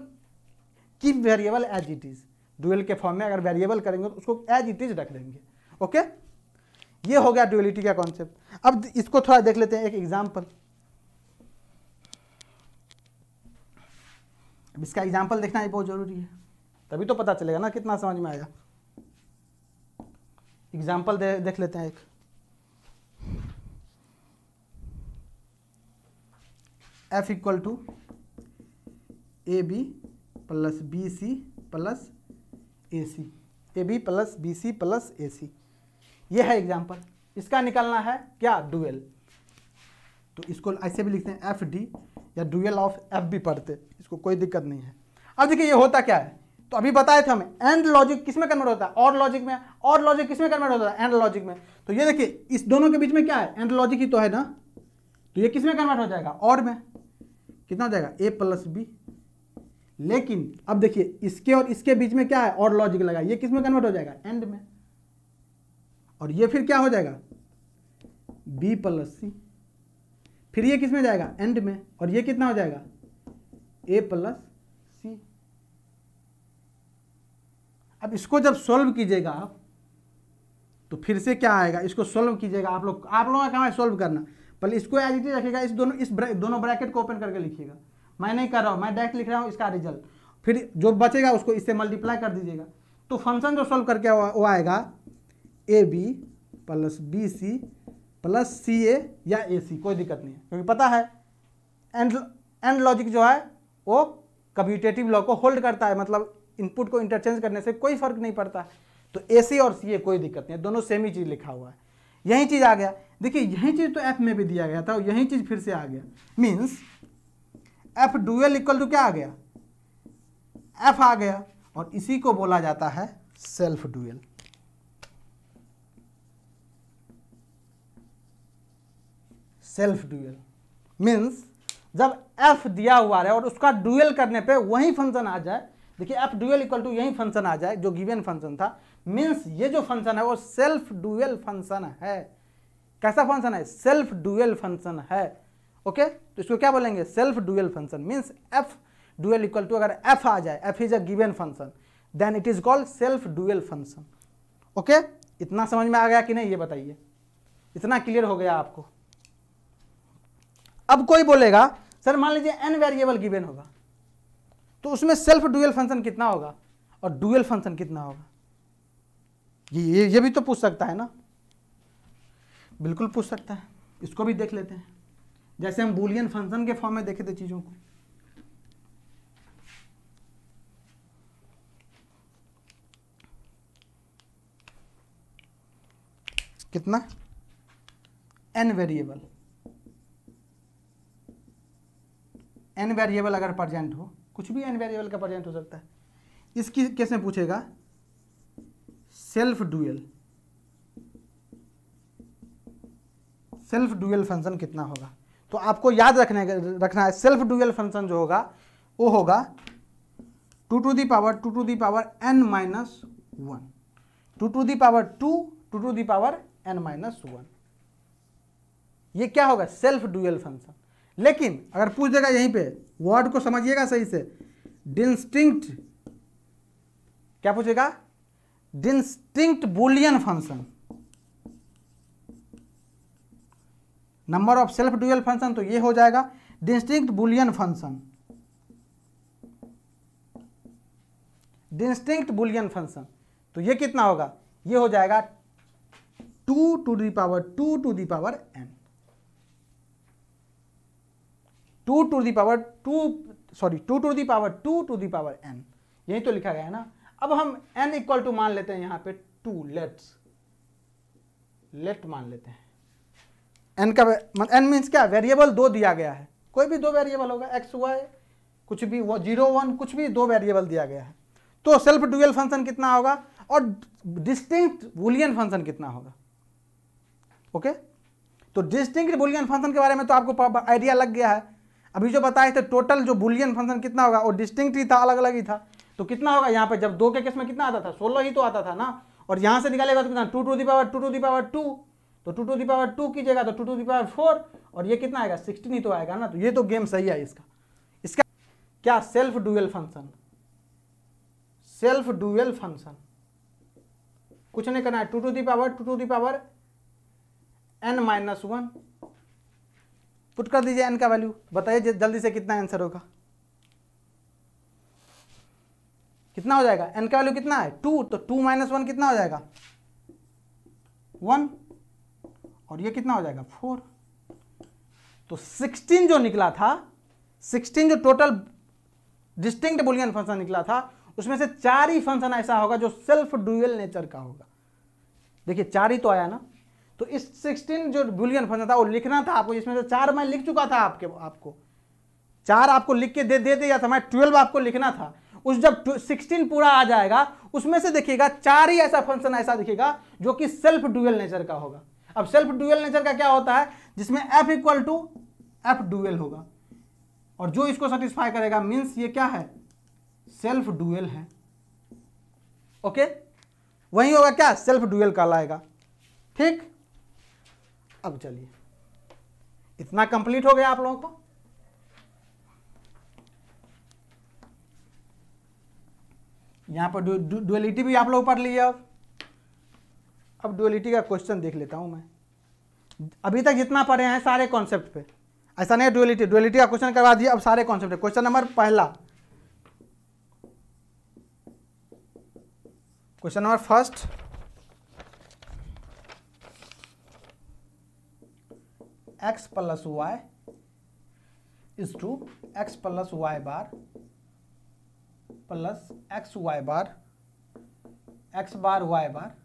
की variable as it is dual के फॉर्म में अगर वेरिएबल करेंगे तो उसको एज इट इज रख देंगे ओके ये हो गया डुअलिटी का कॉन्सेप्ट अब इसको थोड़ा देख लेते हैं एक एग्जाम्पल अब इसका एग्जाम्पल देखना भी बहुत ज़रूरी है तभी तो पता चलेगा ना कितना समझ में आएगा एग्जाम्पल दे, देख लेते हैं एक F equal to A B plus B C plus A C A B plus B C plus A C ये है एग्जाम्पल इसका निकालना है क्या डुएल तो इसको ऐसे भी लिखते हैं एफ डी या डुएल ऑफ एफ बी पढ़ते इसको कोई दिक्कत नहीं है अब देखिए ये होता क्या है तो अभी बताए थे हमें एंड लॉजिक किसमें कन्वर्ट होता है और लॉजिक में और लॉजिक किसमें कन्वर्ट होता है एंड लॉजिक में तो ये देखिए इस दोनों के बीच में क्या है एंड लॉजिक ही तो है ना तो ये किसमें कन्वर्ट हो जाएगा और में कितना हो जाएगा ए प्लस बी लेकिन अब देखिए इसके और इसके बीच में क्या है और लॉजिक लगा ये किसमें कन्वर्ट हो जाएगा एंड में और ये फिर क्या हो जाएगा बी प्लस सी फिर ये किसमें जाएगा एंड में और ये कितना हो जाएगा ए प्लस सी अब इसको जब सॉल्व कीजिएगा आप तो फिर से क्या आएगा इसको सॉल्व कीजिएगा आप लोग आप लोगों का काम है सॉल्व करना पहले इसको एज इट इज रखिएगा इस दोनों इस ब्रै, दोनों ब्रैकेट को ओपन करके लिखिएगा मैं नहीं कर रहा हूँ मैं डायरेक्ट लिख रहा हूँ इसका रिजल्ट फिर जो बचेगा उसको इससे मल्टीप्लाई कर दीजिएगा तो फंक्शन जो सॉल्व करके वो आएगा A B plus B C plus C A या ए सी कोई दिक्कत नहीं है क्योंकि पता है एंड एंड लॉजिक जो है वो कम्यूटेटिव लॉ को होल्ड करता है मतलब इनपुट को इंटरचेंज करने से कोई फर्क नहीं पड़ता तो ए और सी कोई दिक्कत नहीं है दोनों सेम ही चीज़ लिखा हुआ है यही चीज़ आ गया देखिए यही चीज़ तो एफ में भी दिया गया था और यही चीज़ फिर से आ गया means F dual equal to क्या आ गया एफ आ गया और इसी को बोला जाता है self dual self dual means जब एफ दिया हुआ है और उसका डुअल करने पे वही फंक्शन आ जाए देखिए एफ डुअल इक्वल टू यही फंक्शन आ जाए जो गिवन फंक्शन था मीन्स ये जो फंक्शन है वो सेल्फ डुअल फंक्शन है कैसा फंक्शन है सेल्फ डुअल फंक्शन है ओके तो इसको क्या बोलेंगे self dual function means F dual equal to अगर एफ आ जाए F is a given function then it is called self dual function okay इतना समझ में आ गया कि नहीं ये बताइए इतना क्लियर हो गया आपको अब कोई बोलेगा सर मान लीजिए एन वेरिएबल गिवेन होगा तो उसमें सेल्फ डुअल फंक्शन कितना होगा और डुअल फंक्शन कितना होगा ये ये ये भी तो पूछ सकता है ना बिल्कुल पूछ सकता है इसको भी देख लेते हैं जैसे हम बुलियन फंक्शन के फॉर्म में देखे थे चीज़ों को कितना एन वेरिएबल एन वेरिएबल अगर प्रजेंट हो कुछ भी एन वेरिएबल का प्रजेंट हो सकता है इसकी केस में पूछेगा self dual self dual function कितना होगा तो आपको याद रखने रखना है सेल्फ डुअल फंक्शन जो होगा वो होगा two to the power two to the power N minus one two to the power two two to the power N minus one ये क्या होगा सेल्फ डुअल फंक्शन लेकिन अगर पूछ देगा यहीं पे वर्ड को समझिएगा सही से डिस्टिंक्ट क्या पूछेगा distinct Boolean function number of self dual function तो ये हो जाएगा distinct Boolean function distinct Boolean function तो ये कितना होगा ये हो जाएगा two to the power two to the power N two to the power two sorry two to the power two to the power N यही तो लिखा गया है ना अब हम एन इक्वल टू मान लेते हैं यहां पे टू लेट्स लेट मान लेते हैं एन का मतलब एन मीन्स क्या वेरिएबल दो दिया गया है कोई भी दो वेरिएबल होगा एक्स वाई कुछ भी वो जीरो वन कुछ भी दो वेरिएबल दिया गया है तो सेल्फ डुअल फंक्शन कितना होगा और डिस्टिंक्ट बुलियन फंक्शन कितना होगा ओके okay? तो डिस्टिंक्ट बुलियन फंक्शन के बारे में तो आपको आइडिया लग गया है अभी जो बताए थे टोटल जो बुलियन फंक्शन कितना होगा वो डिस्टिंक्ट ही था अलग अलग ही था तो कितना होगा यहाँ पे जब दो के केस में कितना आता था सोलह ही तो आता था ना और यहाँ से निकालेगा तो कितना two to the power two to the power two तो two to the power two कीजिएगा तो two to the power four और ये कितना आएगा सिक्सटीन ही तो आएगा ना तो ये तो गेम सही है इसका इसका क्या self dual function self dual function कुछ नहीं करना है two to the power two to the power N minus one put कर दीजिए एन का वैल्यू बताइए जल्दी से कितना आंसर होगा कितना हो जाएगा एन का वैल्यू कितना है टू तो टू माइनस वन कितना हो जाएगा वन और ये कितना हो जाएगा फोर तो सिक्सटीन जो निकला था सिक्सटीन जो टोटल डिस्टिंक्ट बुलियन फंक्शन निकला था उसमें से चार ही फंक्शन ऐसा होगा जो सेल्फ डुअल नेचर का होगा देखिए चार ही तो आया ना तो इस सिक्सटीन जो बुलियन फंक्शन था वो लिखना था आपको जिसमें से चार मैं लिख चुका था आपके आपको चार आपको लिख के दे दे दिया था मैं ट्वेल्व आपको लिखना था उस जब सिक्सटीन पूरा आ जाएगा उसमें से देखिएगा चार ही ऐसा फंक्शन ऐसा दिखेगा जो कि सेल्फ डुअल नेचर का होगा अब सेल्फ डुअल नेचर का क्या होता है जिसमें F equal to F dual होगा और जो इसको सेटिस्फाई करेगा मीन्स ये क्या है सेल्फ डुअल है ओके वही होगा क्या सेल्फ डुअल कहलाएगा ठीक अब चलिए इतना कंप्लीट हो गया आप लोगों को यहां पर डुअलिटी भी आप लोग पढ़ लिए अब अब डुअलिटी का क्वेश्चन देख लेता हूं मैं अभी तक जितना पढ़े हैं सारे कॉन्सेप्ट पे ऐसा नहीं है डुअलिटी डुअलिटी का क्वेश्चन करवा दिया अब सारे कॉन्सेप्ट है क्वेश्चन नंबर पहला question number first X plus Y is to X plus Y bar plus X Y bar x bar Y bar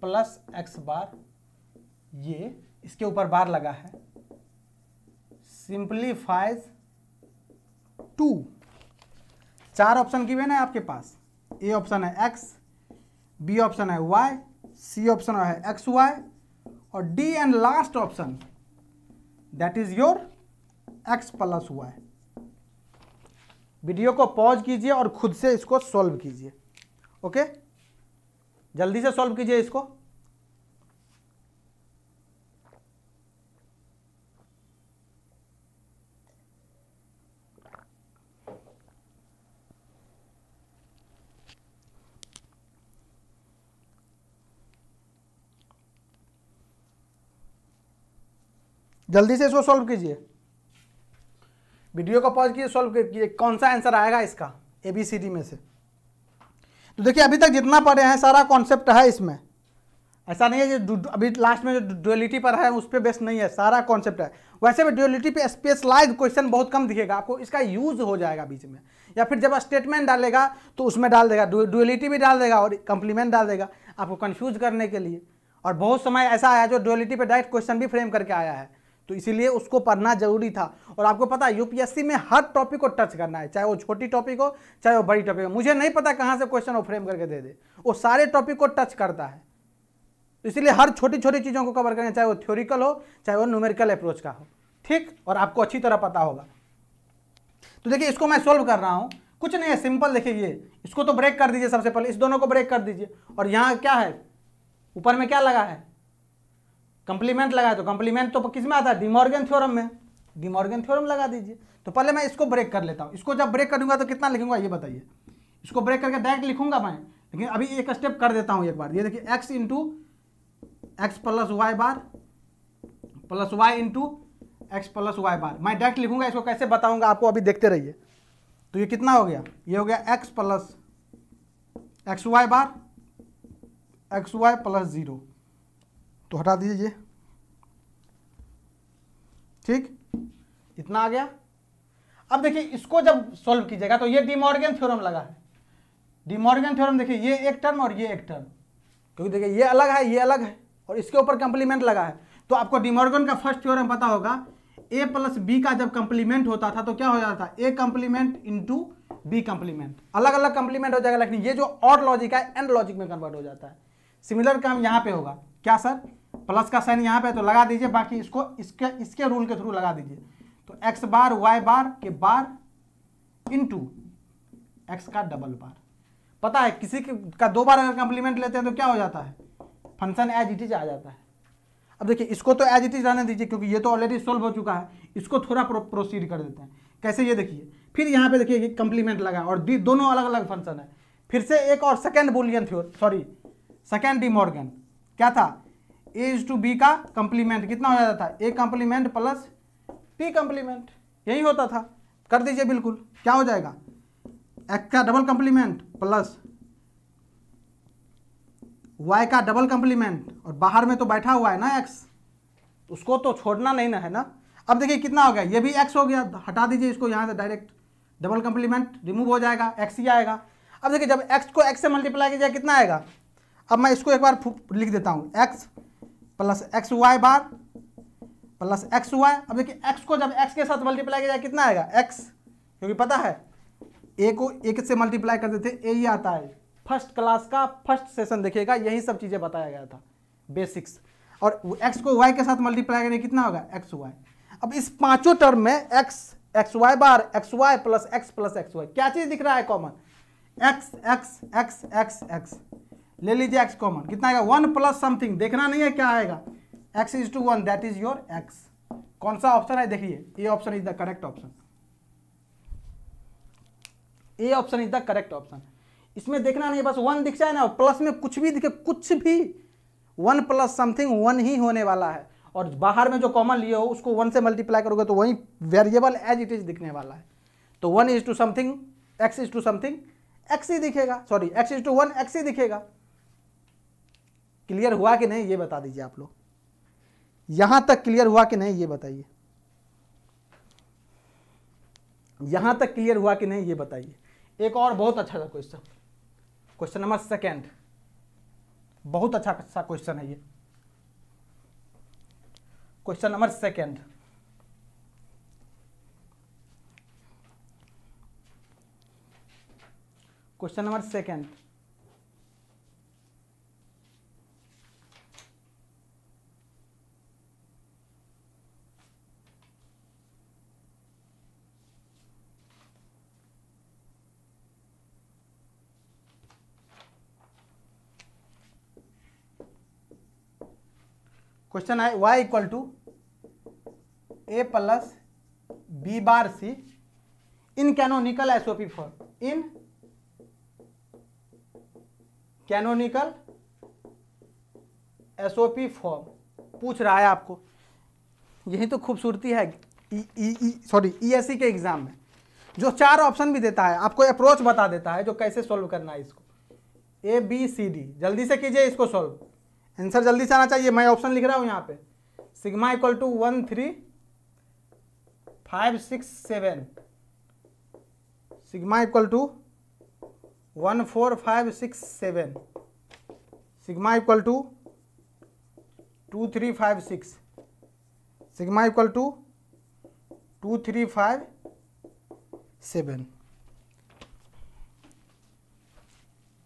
plus X bar ये इसके ऊपर बार लगा है सिंप्लीफाइज टू चार ऑप्शन की है आपके पास ए ऑप्शन है एक्स बी ऑप्शन है वाई सी ऑप्शन है एक्स वाई और D and last option that is your X plus Y video को पॉज कीजिए और खुद से इसको सॉल्व कीजिए ओके जल्दी से सॉल्व कीजिए इसको जल्दी से इसको सॉल्व कीजिए वीडियो को पॉज कीजिए सॉल्व कीजिए कौन सा आंसर आएगा इसका ए बी सी डी में से तो देखिए अभी तक जितना पढ़े हैं सारा कॉन्सेप्ट है इसमें ऐसा नहीं है कि अभी लास्ट में जो डुअलिटी पर है उस पर बेस्ट नहीं है सारा कॉन्सेप्ट है वैसे भी डुअलिटी पे स्पेशलाइज क्वेश्चन बहुत कम दिखेगा आपको इसका यूज हो जाएगा बीच में या फिर जब स्टेटमेंट डालेगा तो उसमें डाल देगा डुअलिटी भी डाल देगा और कम्प्लीमेंट डाल देगा आपको कन्फ्यूज करने के लिए और बहुत समय ऐसा आया जो डुअलिटी पर डायरेक्ट क्वेश्चन भी फ्रेम करके आया है तो इसीलिए उसको पढ़ना जरूरी था और आपको पता है यूपीएससी में हर टॉपिक को टच करना है चाहे वो छोटी टॉपिक हो चाहे वो बड़ी टॉपिक हो मुझे नहीं पता कहाँ से क्वेश्चन वो फ्रेम करके दे दे वो सारे टॉपिक को टच करता है तो इसीलिए हर छोटी छोटी चीज़ों को कवर करना चाहे वो थ्योरिकल हो चाहे वो न्यूमेरिकल अप्रोच का हो ठीक और आपको अच्छी तरह पता होगा तो देखिए इसको मैं सोल्व कर रहा हूँ कुछ नहीं है सिंपल देखिए ये इसको तो ब्रेक कर दीजिए सबसे पहले इस दोनों को ब्रेक कर दीजिए और यहाँ क्या है ऊपर में क्या लगा है कंप्लीमेंट लगाए तो कंप्लीमेंट तो किस में आता है डिमॉर्गन थ्योरम में डिमॉर्गन थ्योरम लगा दीजिए तो पहले मैं इसको ब्रेक कर लेता हूँ इसको जब ब्रेक करूँगा तो कितना लिखूंगा ये बताइए इसको ब्रेक करके डायरेक्ट लिखूंगा मैं लेकिन अभी एक स्टेप कर देता हूँ एक बार ये देखिए X into X plus Y bar plus Y into X plus Y bar मैं डायरेक्ट लिखूंगा इसको कैसे बताऊंगा आपको अभी देखते रहिए तो ये कितना हो गया ये हो गया X plus X Y bar X Y plus zero तो हटा दीजिए ठीक इतना आ गया अब देखिए इसको जब सॉल्व कीजिएगा तो ये डिमॉर्गन थ्योरम लगा है डिमॉर्गन थ्योरम देखिए ये एक टर्म और ये एक टर्म क्योंकि देखिए ये अलग है ये अलग है और इसके ऊपर कंप्लीमेंट लगा है तो आपको डिमॉर्गन का फर्स्ट थ्योरम पता होगा ए प्लस बी का जब कंप्लीमेंट होता था तो क्या हो जाता था A complement into B complement अलग अलग कंप्लीमेंट हो जाएगा लेकिन ये जो और लॉजिक है एंड लॉजिक में कन्वर्ट हो जाता है सिमिलर काम यहाँ पे होगा क्या सर प्लस का साइन यहाँ पे तो लगा दीजिए बाकी इसको इसके इसके रूल के थ्रू लगा दीजिए तो एक्स बार वाई बार के बार टू एक्स का डबल बार पता है किसी के का दो बार अगर कंप्लीमेंट लेते हैं तो क्या हो जाता है फंक्शन एज इट इज आ जाता है अब देखिए इसको तो एज इट इज रहने दीजिए क्योंकि ये तो ऑलरेडी सोल्व हो चुका है इसको थोड़ा प्रो, प्रोसीड कर देते हैं कैसे ये देखिए फिर यहाँ पे देखिए कंप्लीमेंट लगा और दोनों अलग अलग फंक्शन है फिर से एक और second Boolean theorem sorry second De Morgan क्या था ए इज टू बी का कंप्लीमेंट कितना हो जाता था A complement plus P complement यही होता था कर दीजिए बिल्कुल क्या हो जाएगा एक्स का डबल कंप्लीमेंट प्लस वाई का डबल कंप्लीमेंट और बाहर में तो बैठा हुआ है ना एक्स उसको तो छोड़ना नहीं ना है ना अब देखिए कितना हो गया ये भी एक्स हो गया हटा दीजिए इसको यहाँ से डायरेक्ट डबल कंप्लीमेंट रिमूव हो जाएगा एक्स ही आएगा अब देखिए जब एक्स को एक्स से मल्टीप्लाई किया जाए कितना आएगा अब मैं इसको एक बार लिख देता हूँ X plus X Y bar plus X Y अब देखिए एक्स को जब एक्स के साथ मल्टीप्लाई किया जाए कितना आएगा एक्स क्योंकि पता है ए को एक से मल्टीप्लाई कर देते ए ही आता है फर्स्ट क्लास का फर्स्ट सेशन देखिएगा यही सब चीज़ें बताया गया था बेसिक्स और एक्स को वाई के साथ मल्टीप्लाई करेंगे कितना होगा एक्स वाई अब इस पांचों टर्म में X X Y bar X Y plus X plus X Y क्या चीज़ दिख रहा है common X X X X X ले लीजिए एक्स कॉमन कितना आएगा वन प्लस समथिंग देखना नहीं है क्या आएगा X is to one that is your X कौन सा ऑप्शन है देखिए A option is the correct option A option is the correct option इसमें देखना नहीं बस वन दिख जाए ना प्लस में कुछ भी दिखे कुछ भी वन प्लस समथिंग वन ही होने वाला है और बाहर में जो कॉमन लिए हो उसको वन से मल्टीप्लाई करोगे तो वही वेरिएबल एज इट इज दिखने वाला है तो one is to something X is to something X ही दिखेगा sorry X is to one X ही दिखेगा क्लियर हुआ कि नहीं ये बता दीजिए आप लोग यहां तक क्लियर हुआ कि नहीं ये बताइए यहां तक क्लियर हुआ कि नहीं ये बताइए एक और बहुत अच्छा सा क्वेश्चन क्वेश्चन नंबर सेकेंड बहुत अच्छा सा क्वेश्चन है ये question number second question number second question है Y equal to A plus B bar C in canonical SOP form in canonical SOP form पूछ रहा है आपको यही तो खूबसूरती है sorry e, ESC e, e, के एग्जाम में जो चार ऑप्शन भी देता है आपको अप्रोच बता देता है जो कैसे सॉल्व करना है इसको ए बी सी डी जल्दी से कीजिए इसको सॉल्व आंसर जल्दी से आना चाहिए मैं ऑप्शन लिख रहा हूँ यहाँ पे sigma equal to one three five six seven sigma equal to one four five six seven sigma equal to two three five six sigma equal to two three five seven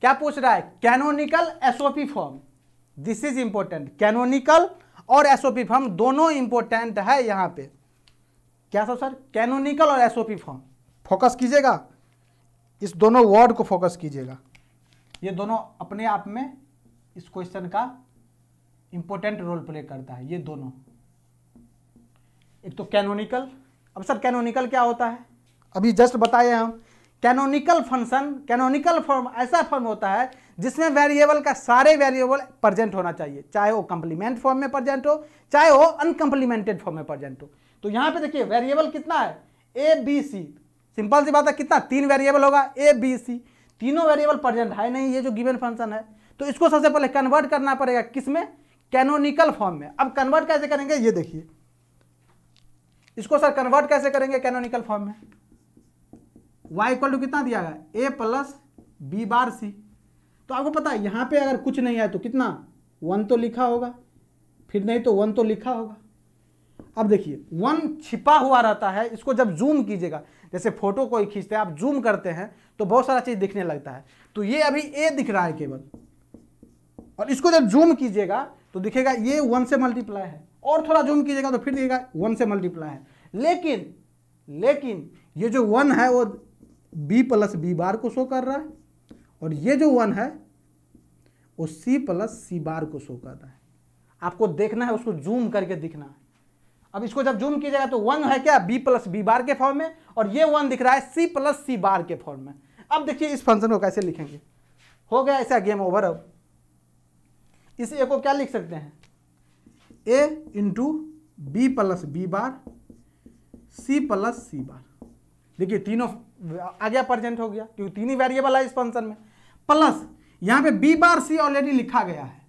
क्या पूछ रहा है canonical SOP form this is important canonical और SOP form दोनों important है यहां पे क्या सब सर कैनोनिकल और एसओपी फॉर्म फोकस कीजिएगा इस दोनों वर्ड को फोकस कीजिएगा ये दोनों अपने आप में इस क्वेश्चन का इंपॉर्टेंट रोल प्ले करता है ये दोनों एक तो कैनोनिकल अब सर कैनोनिकल क्या होता है अभी जस्ट बताए हम कैनोनिकल फंक्शन कैनोनिकल फॉर्म ऐसा फॉर्म होता है जिसमें वेरिएबल का सारे वेरिएबल प्रजेंट होना चाहिए चाहे वो कंप्लीमेंट फॉर्म में प्रजेंट हो चाहे वो अनकम्प्लीमेंटेड फॉर्म में प्रजेंट हो तो यहाँ पे देखिए वेरिएबल कितना है ए बी सी सिंपल सी बात है कितना तीन वेरिएबल होगा ए बी सी तीनों वेरिएबल प्रजेंट है नहीं ये जो गिवन फंक्शन है तो इसको सबसे पहले कन्वर्ट करना पड़ेगा किस में कैनोनिकल फॉर्म में अब कन्वर्ट कैसे करेंगे ये देखिए इसको सर कन्वर्ट कैसे करेंगे कैनोनिकल फॉर्म में y इक्वल टू कितना दिया गया a plus B bar C तो आपको पता है यहाँ पे अगर कुछ नहीं है तो कितना वन तो लिखा होगा फिर नहीं तो वन तो लिखा होगा अब देखिए वन छिपा हुआ रहता है इसको जब जूम कीजिएगा जैसे फोटो कोई खींचते हैं आप जूम करते हैं तो बहुत सारा चीज़ दिखने लगता है तो ये अभी ए दिख रहा है केवल और इसको जब जूम कीजिएगा तो दिखेगा ये वन से मल्टीप्लाई है और थोड़ा जूम कीजिएगा तो फिर दिखेगा वन से मल्टीप्लाई है लेकिन लेकिन ये जो वन है वो बी प्लस बी बार को शो कर रहा है और ये जो वन है वो सी प्लस सी बार को शो कर रहा है आपको देखना है उसको जूम करके दिखना है अब इसको जब जूम कीजिएगा तो वन है क्या बी प्लस बी बार के फॉर्म में और ये वन दिख रहा है सी प्लस सी बार के फॉर्म में अब देखिए इस फंक्शन को कैसे लिखेंगे हो गया ऐसा गेम ओवर अब इस ए को क्या लिख सकते हैं A into B plus B bar C plus C bar देखिए तीनों आ गया प्रजेंट हो गया क्योंकि तीन ही वेरिएबल है इस फंक्शन में प्लस यहाँ पे बी बार सी ऑलरेडी लिखा गया है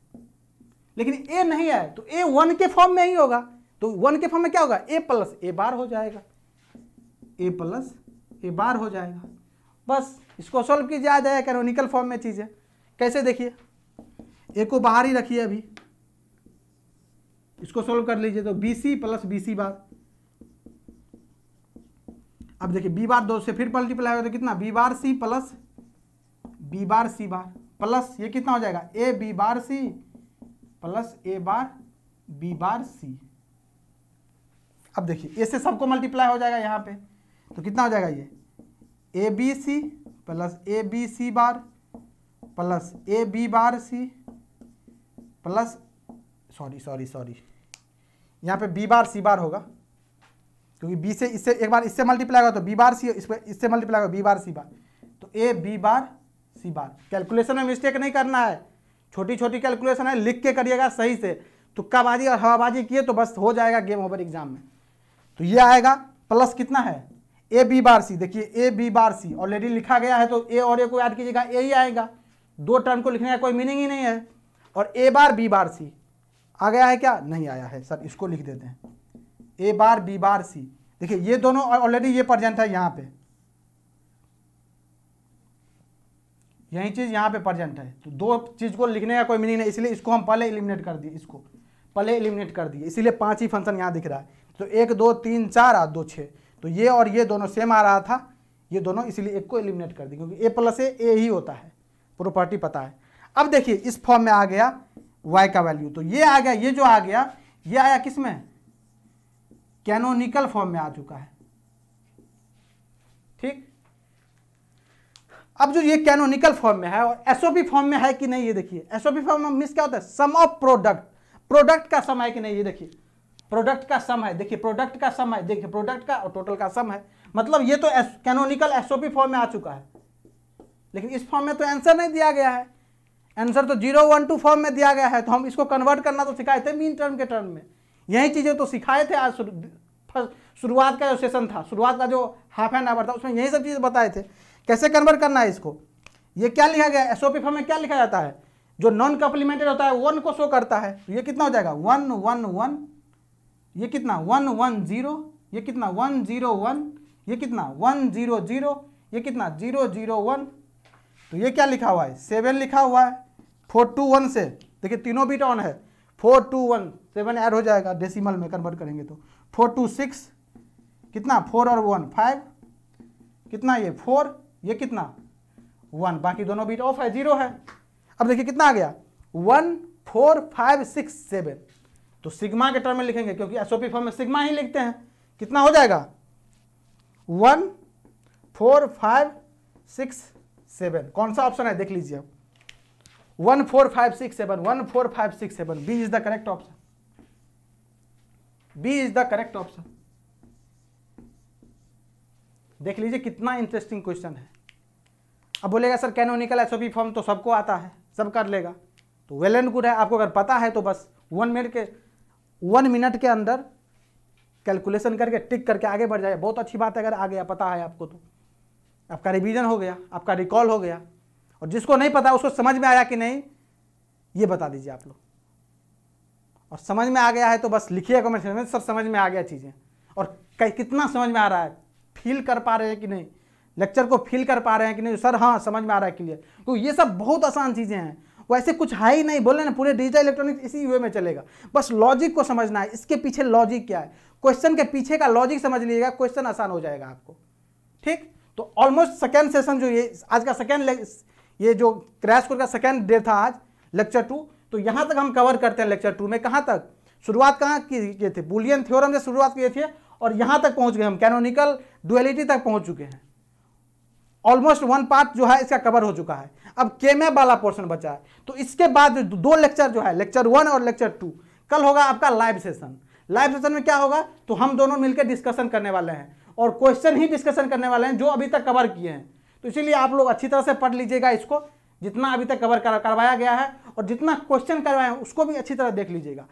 लेकिन ए नहीं आए तो ए वन के फॉर्म में ही होगा तो वन के फॉर्म में क्या होगा ए प्लस ए बार हो जाएगा ए प्लस ए बार हो जाएगा बस इसको सॉल्व कीजिए आ जाएगा कैनोनिकल फॉर्म में चीज़ें कैसे देखिए ए को बाहर ही रखिए अभी इसको सॉल्व कर लीजिए तो B C plus B C bar अब देखिए बी बार दो से फिर मल्टीप्लाई होगा तो कितना B bar C plus B bar C bar plus ये कितना हो जाएगा A B bar C plus A bar B bar C अब देखिए ए से सबको मल्टीप्लाई हो जाएगा यहाँ पे तो कितना हो जाएगा ये A B C plus A B C bar plus A B bar C plus sorry sorry sorry यहाँ पे बी बार सी बार होगा क्योंकि बी से इससे एक बार इससे मल्टीप्लाई होगा तो बी बार सी इस इससे मल्टीप्लाई होगा बी बार सी बार तो A B bar C bar calculation में मिस्टेक नहीं करना है छोटी छोटी कैलकुलेशन है लिख के करिएगा सही से तुक्काबाजी और हवाबाजी किए तो बस हो जाएगा गेम ओवर एग्जाम में तो ये आएगा प्लस कितना है ए बी बार सी देखिए ए बी बार सी ऑलरेडी लिखा गया है तो ए और ए को याद कीजिएगा ए ही आएगा दो टर्म को लिखने का कोई मीनिंग ही नहीं है और ए बार बी बार सी आ गया है क्या नहीं आया है सर इसको लिख देते हैं ए बार बी बार सी देखिए ये दोनों ऑलरेडी ये प्रजेंट है यहाँ पे यही चीज़ यहाँ पे प्रजेंट है तो दो चीज़ को लिखने का कोई मीनिंग नहीं इसलिए इसको हम पहले इलिमिनेट कर दिए इसको पहले इलिमिनेट कर दिए इसीलिए पांच ही फंक्शन यहाँ दिख रहा है तो एक दो तीन चार आ दो छः तो ये और ये दोनों सेम आ रहा था ये दोनों इसलिए एक को इलिमिनेट कर दिए क्योंकि ए प्लस ए ए ही होता है प्रॉपर्टी पता है अब देखिए इस फॉर्म में आ गया वाई का वैल्यू तो ये आ गया ये जो आ गया ये आया किस में कैनोनिकल फॉर्म में आ चुका है ठीक अब जो ये कैनोनिकल फॉर्म में है और एसओपी फॉर्म में है कि नहीं ये देखिए एसओपी फॉर्म में मिस क्या होता है सम ऑफ प्रोडक्ट प्रोडक्ट का सम है कि नहीं ये देखिए प्रोडक्ट का सम है देखिए प्रोडक्ट का सम है देखिए प्रोडक्ट का और टोटल का सम है मतलब ये तो कैनोनिकल एसओपी फॉर्म में आ चुका है लेकिन इस फॉर्म में तो आंसर नहीं दिया गया है आंसर तो जीरो वन टू फॉर्म में दिया गया है तो हम इसको कन्वर्ट करना तो सिखाए थे मीन टर्म के टर्म में यही चीज़ें तो सिखाए थे आज शुरुआत का जो सेशन था शुरुआत का जो हाफ एन आवर था उसमें यही सब चीज़ बताए थे कैसे कन्वर्ट करना है इसको ये क्या लिखा गया एस ओ पी फॉर्म में क्या लिखा जाता है जो नॉन कम्प्लीमेंटेड होता है वन को शो करता है तो ये कितना हो जाएगा वन वन वन ये कितना वन वन जीरो ये कितना वन जीरो वन ये कितना वन जीरो जीरो ये कितना जीरो जीरो वन तो ये क्या लिखा हुआ है सेवन लिखा हुआ है फोर टू वन से देखिए तीनों बीट ऑन है four two one seven add हो जाएगा डेसिमल में कन्वर्ट करेंगे तो फोर टू सिक्स कितना फोर और वन फाइव कितना ये फोर ये कितना वन बाकी दोनों बीट ऑफ है जीरो है अब देखिए कितना आ गया one four five six seven तो सिग्मा के टर्म में लिखेंगे क्योंकि पी फॉर्म में सिग्मा ही लिखते हैं कितना हो जाएगा one four five six seven कौन सा ऑप्शन है देख लीजिए आप one four five six seven one four five six seven B is the correct option B is the correct option देख लीजिए कितना इंटरेस्टिंग क्वेश्चन है अब बोलेगा सर कैनोनिकल एसओपी फॉर्म तो सबको आता है सब कर लेगा तो वेल एंड गुड है आपको अगर पता है तो बस वन मिनट के वन मिनट के अंदर कैलकुलेशन करके टिक करके आगे बढ़ जाए बहुत अच्छी बात है अगर आ गया पता है आपको तो आपका रिवीजन हो गया आपका रिकॉल हो गया और जिसको नहीं पता उसको समझ में आया कि नहीं ये बता दीजिए आप लोग और समझ में आ गया है तो बस लिखिए कमेंट में सर समझ में आ गया चीज़ें और कितना समझ में आ रहा है फील कर पा रहे हैं कि नहीं लेक्चर को फील कर पा रहे हैं कि नहीं सर हाँ समझ में आ रहा है क्लियर तो ये सब बहुत आसान चीज़ें हैं वैसे कुछ है ही नहीं बोले ना पूरे डिजिटल इलेक्ट्रॉनिक्स इसी वे में चलेगा बस लॉजिक को समझना है इसके पीछे लॉजिक क्या है क्वेश्चन के पीछे का लॉजिक समझ लीजिएगा क्वेश्चन आसान हो जाएगा आपको ठीक तो ऑलमोस्ट सेकेंड सेशन जो ये आज का सेकेंड ये जो क्रैश कोर्स का सेकेंड डे था आज लेक्चर टू तो यहाँ तक हम कवर करते हैं लेक्चर टू में कहाँ तक शुरुआत कहाँ किए थे बुलियन थ्योरम से शुरुआत किए थे और यहाँ तक पहुँच गए हम कैनोनिकल डुअलिटी तक पहुँच चुके हैं ऑलमोस्ट वन पार्ट जो है इसका कवर हो चुका है अब केमे वाला पोर्शन बचा है तो इसके बाद दो लेक्चर जो है लेक्चर वन और लेक्चर टू कल होगा आपका लाइव सेशन लाइव सेशन में क्या होगा तो हम दोनों मिलकर डिस्कशन करने वाले हैं और क्वेश्चन ही डिस्कशन करने वाले हैं जो अभी तक कवर किए हैं तो इसीलिए आप लोग अच्छी तरह से पढ़ लीजिएगा इसको जितना अभी तक कवर करवाया गया है और जितना क्वेश्चन करवाया हैं उसको भी अच्छी तरह देख लीजिएगा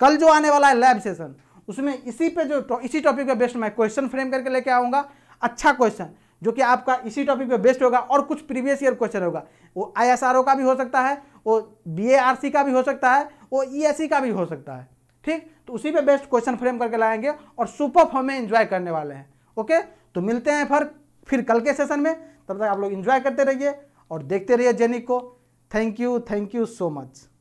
कल जो आने वाला है लैब सेशन उसमें इसी पे जो इसी टॉपिक पे बेस्ट मैं क्वेश्चन फ्रेम करके लेके आऊँगा अच्छा क्वेश्चन जो कि आपका इसी टॉपिक पे बेस्ट होगा और कुछ प्रीवियस ईयर क्वेश्चन होगा वो ओ का भी हो सकता है वो सी का भी हो सकता है वो सी e का भी हो सकता है ठीक तो उसी पर बेस्ट क्वेश्चन फ्रेम करके लाएंगे और सुपर फॉर्म में इंजॉय करने वाले हैं ओके तो मिलते हैं फिर फिर कल के सेशन में तब तक आप लोग इन्जॉय करते रहिए और देखते रहिए जेनिक को thank you thank you so much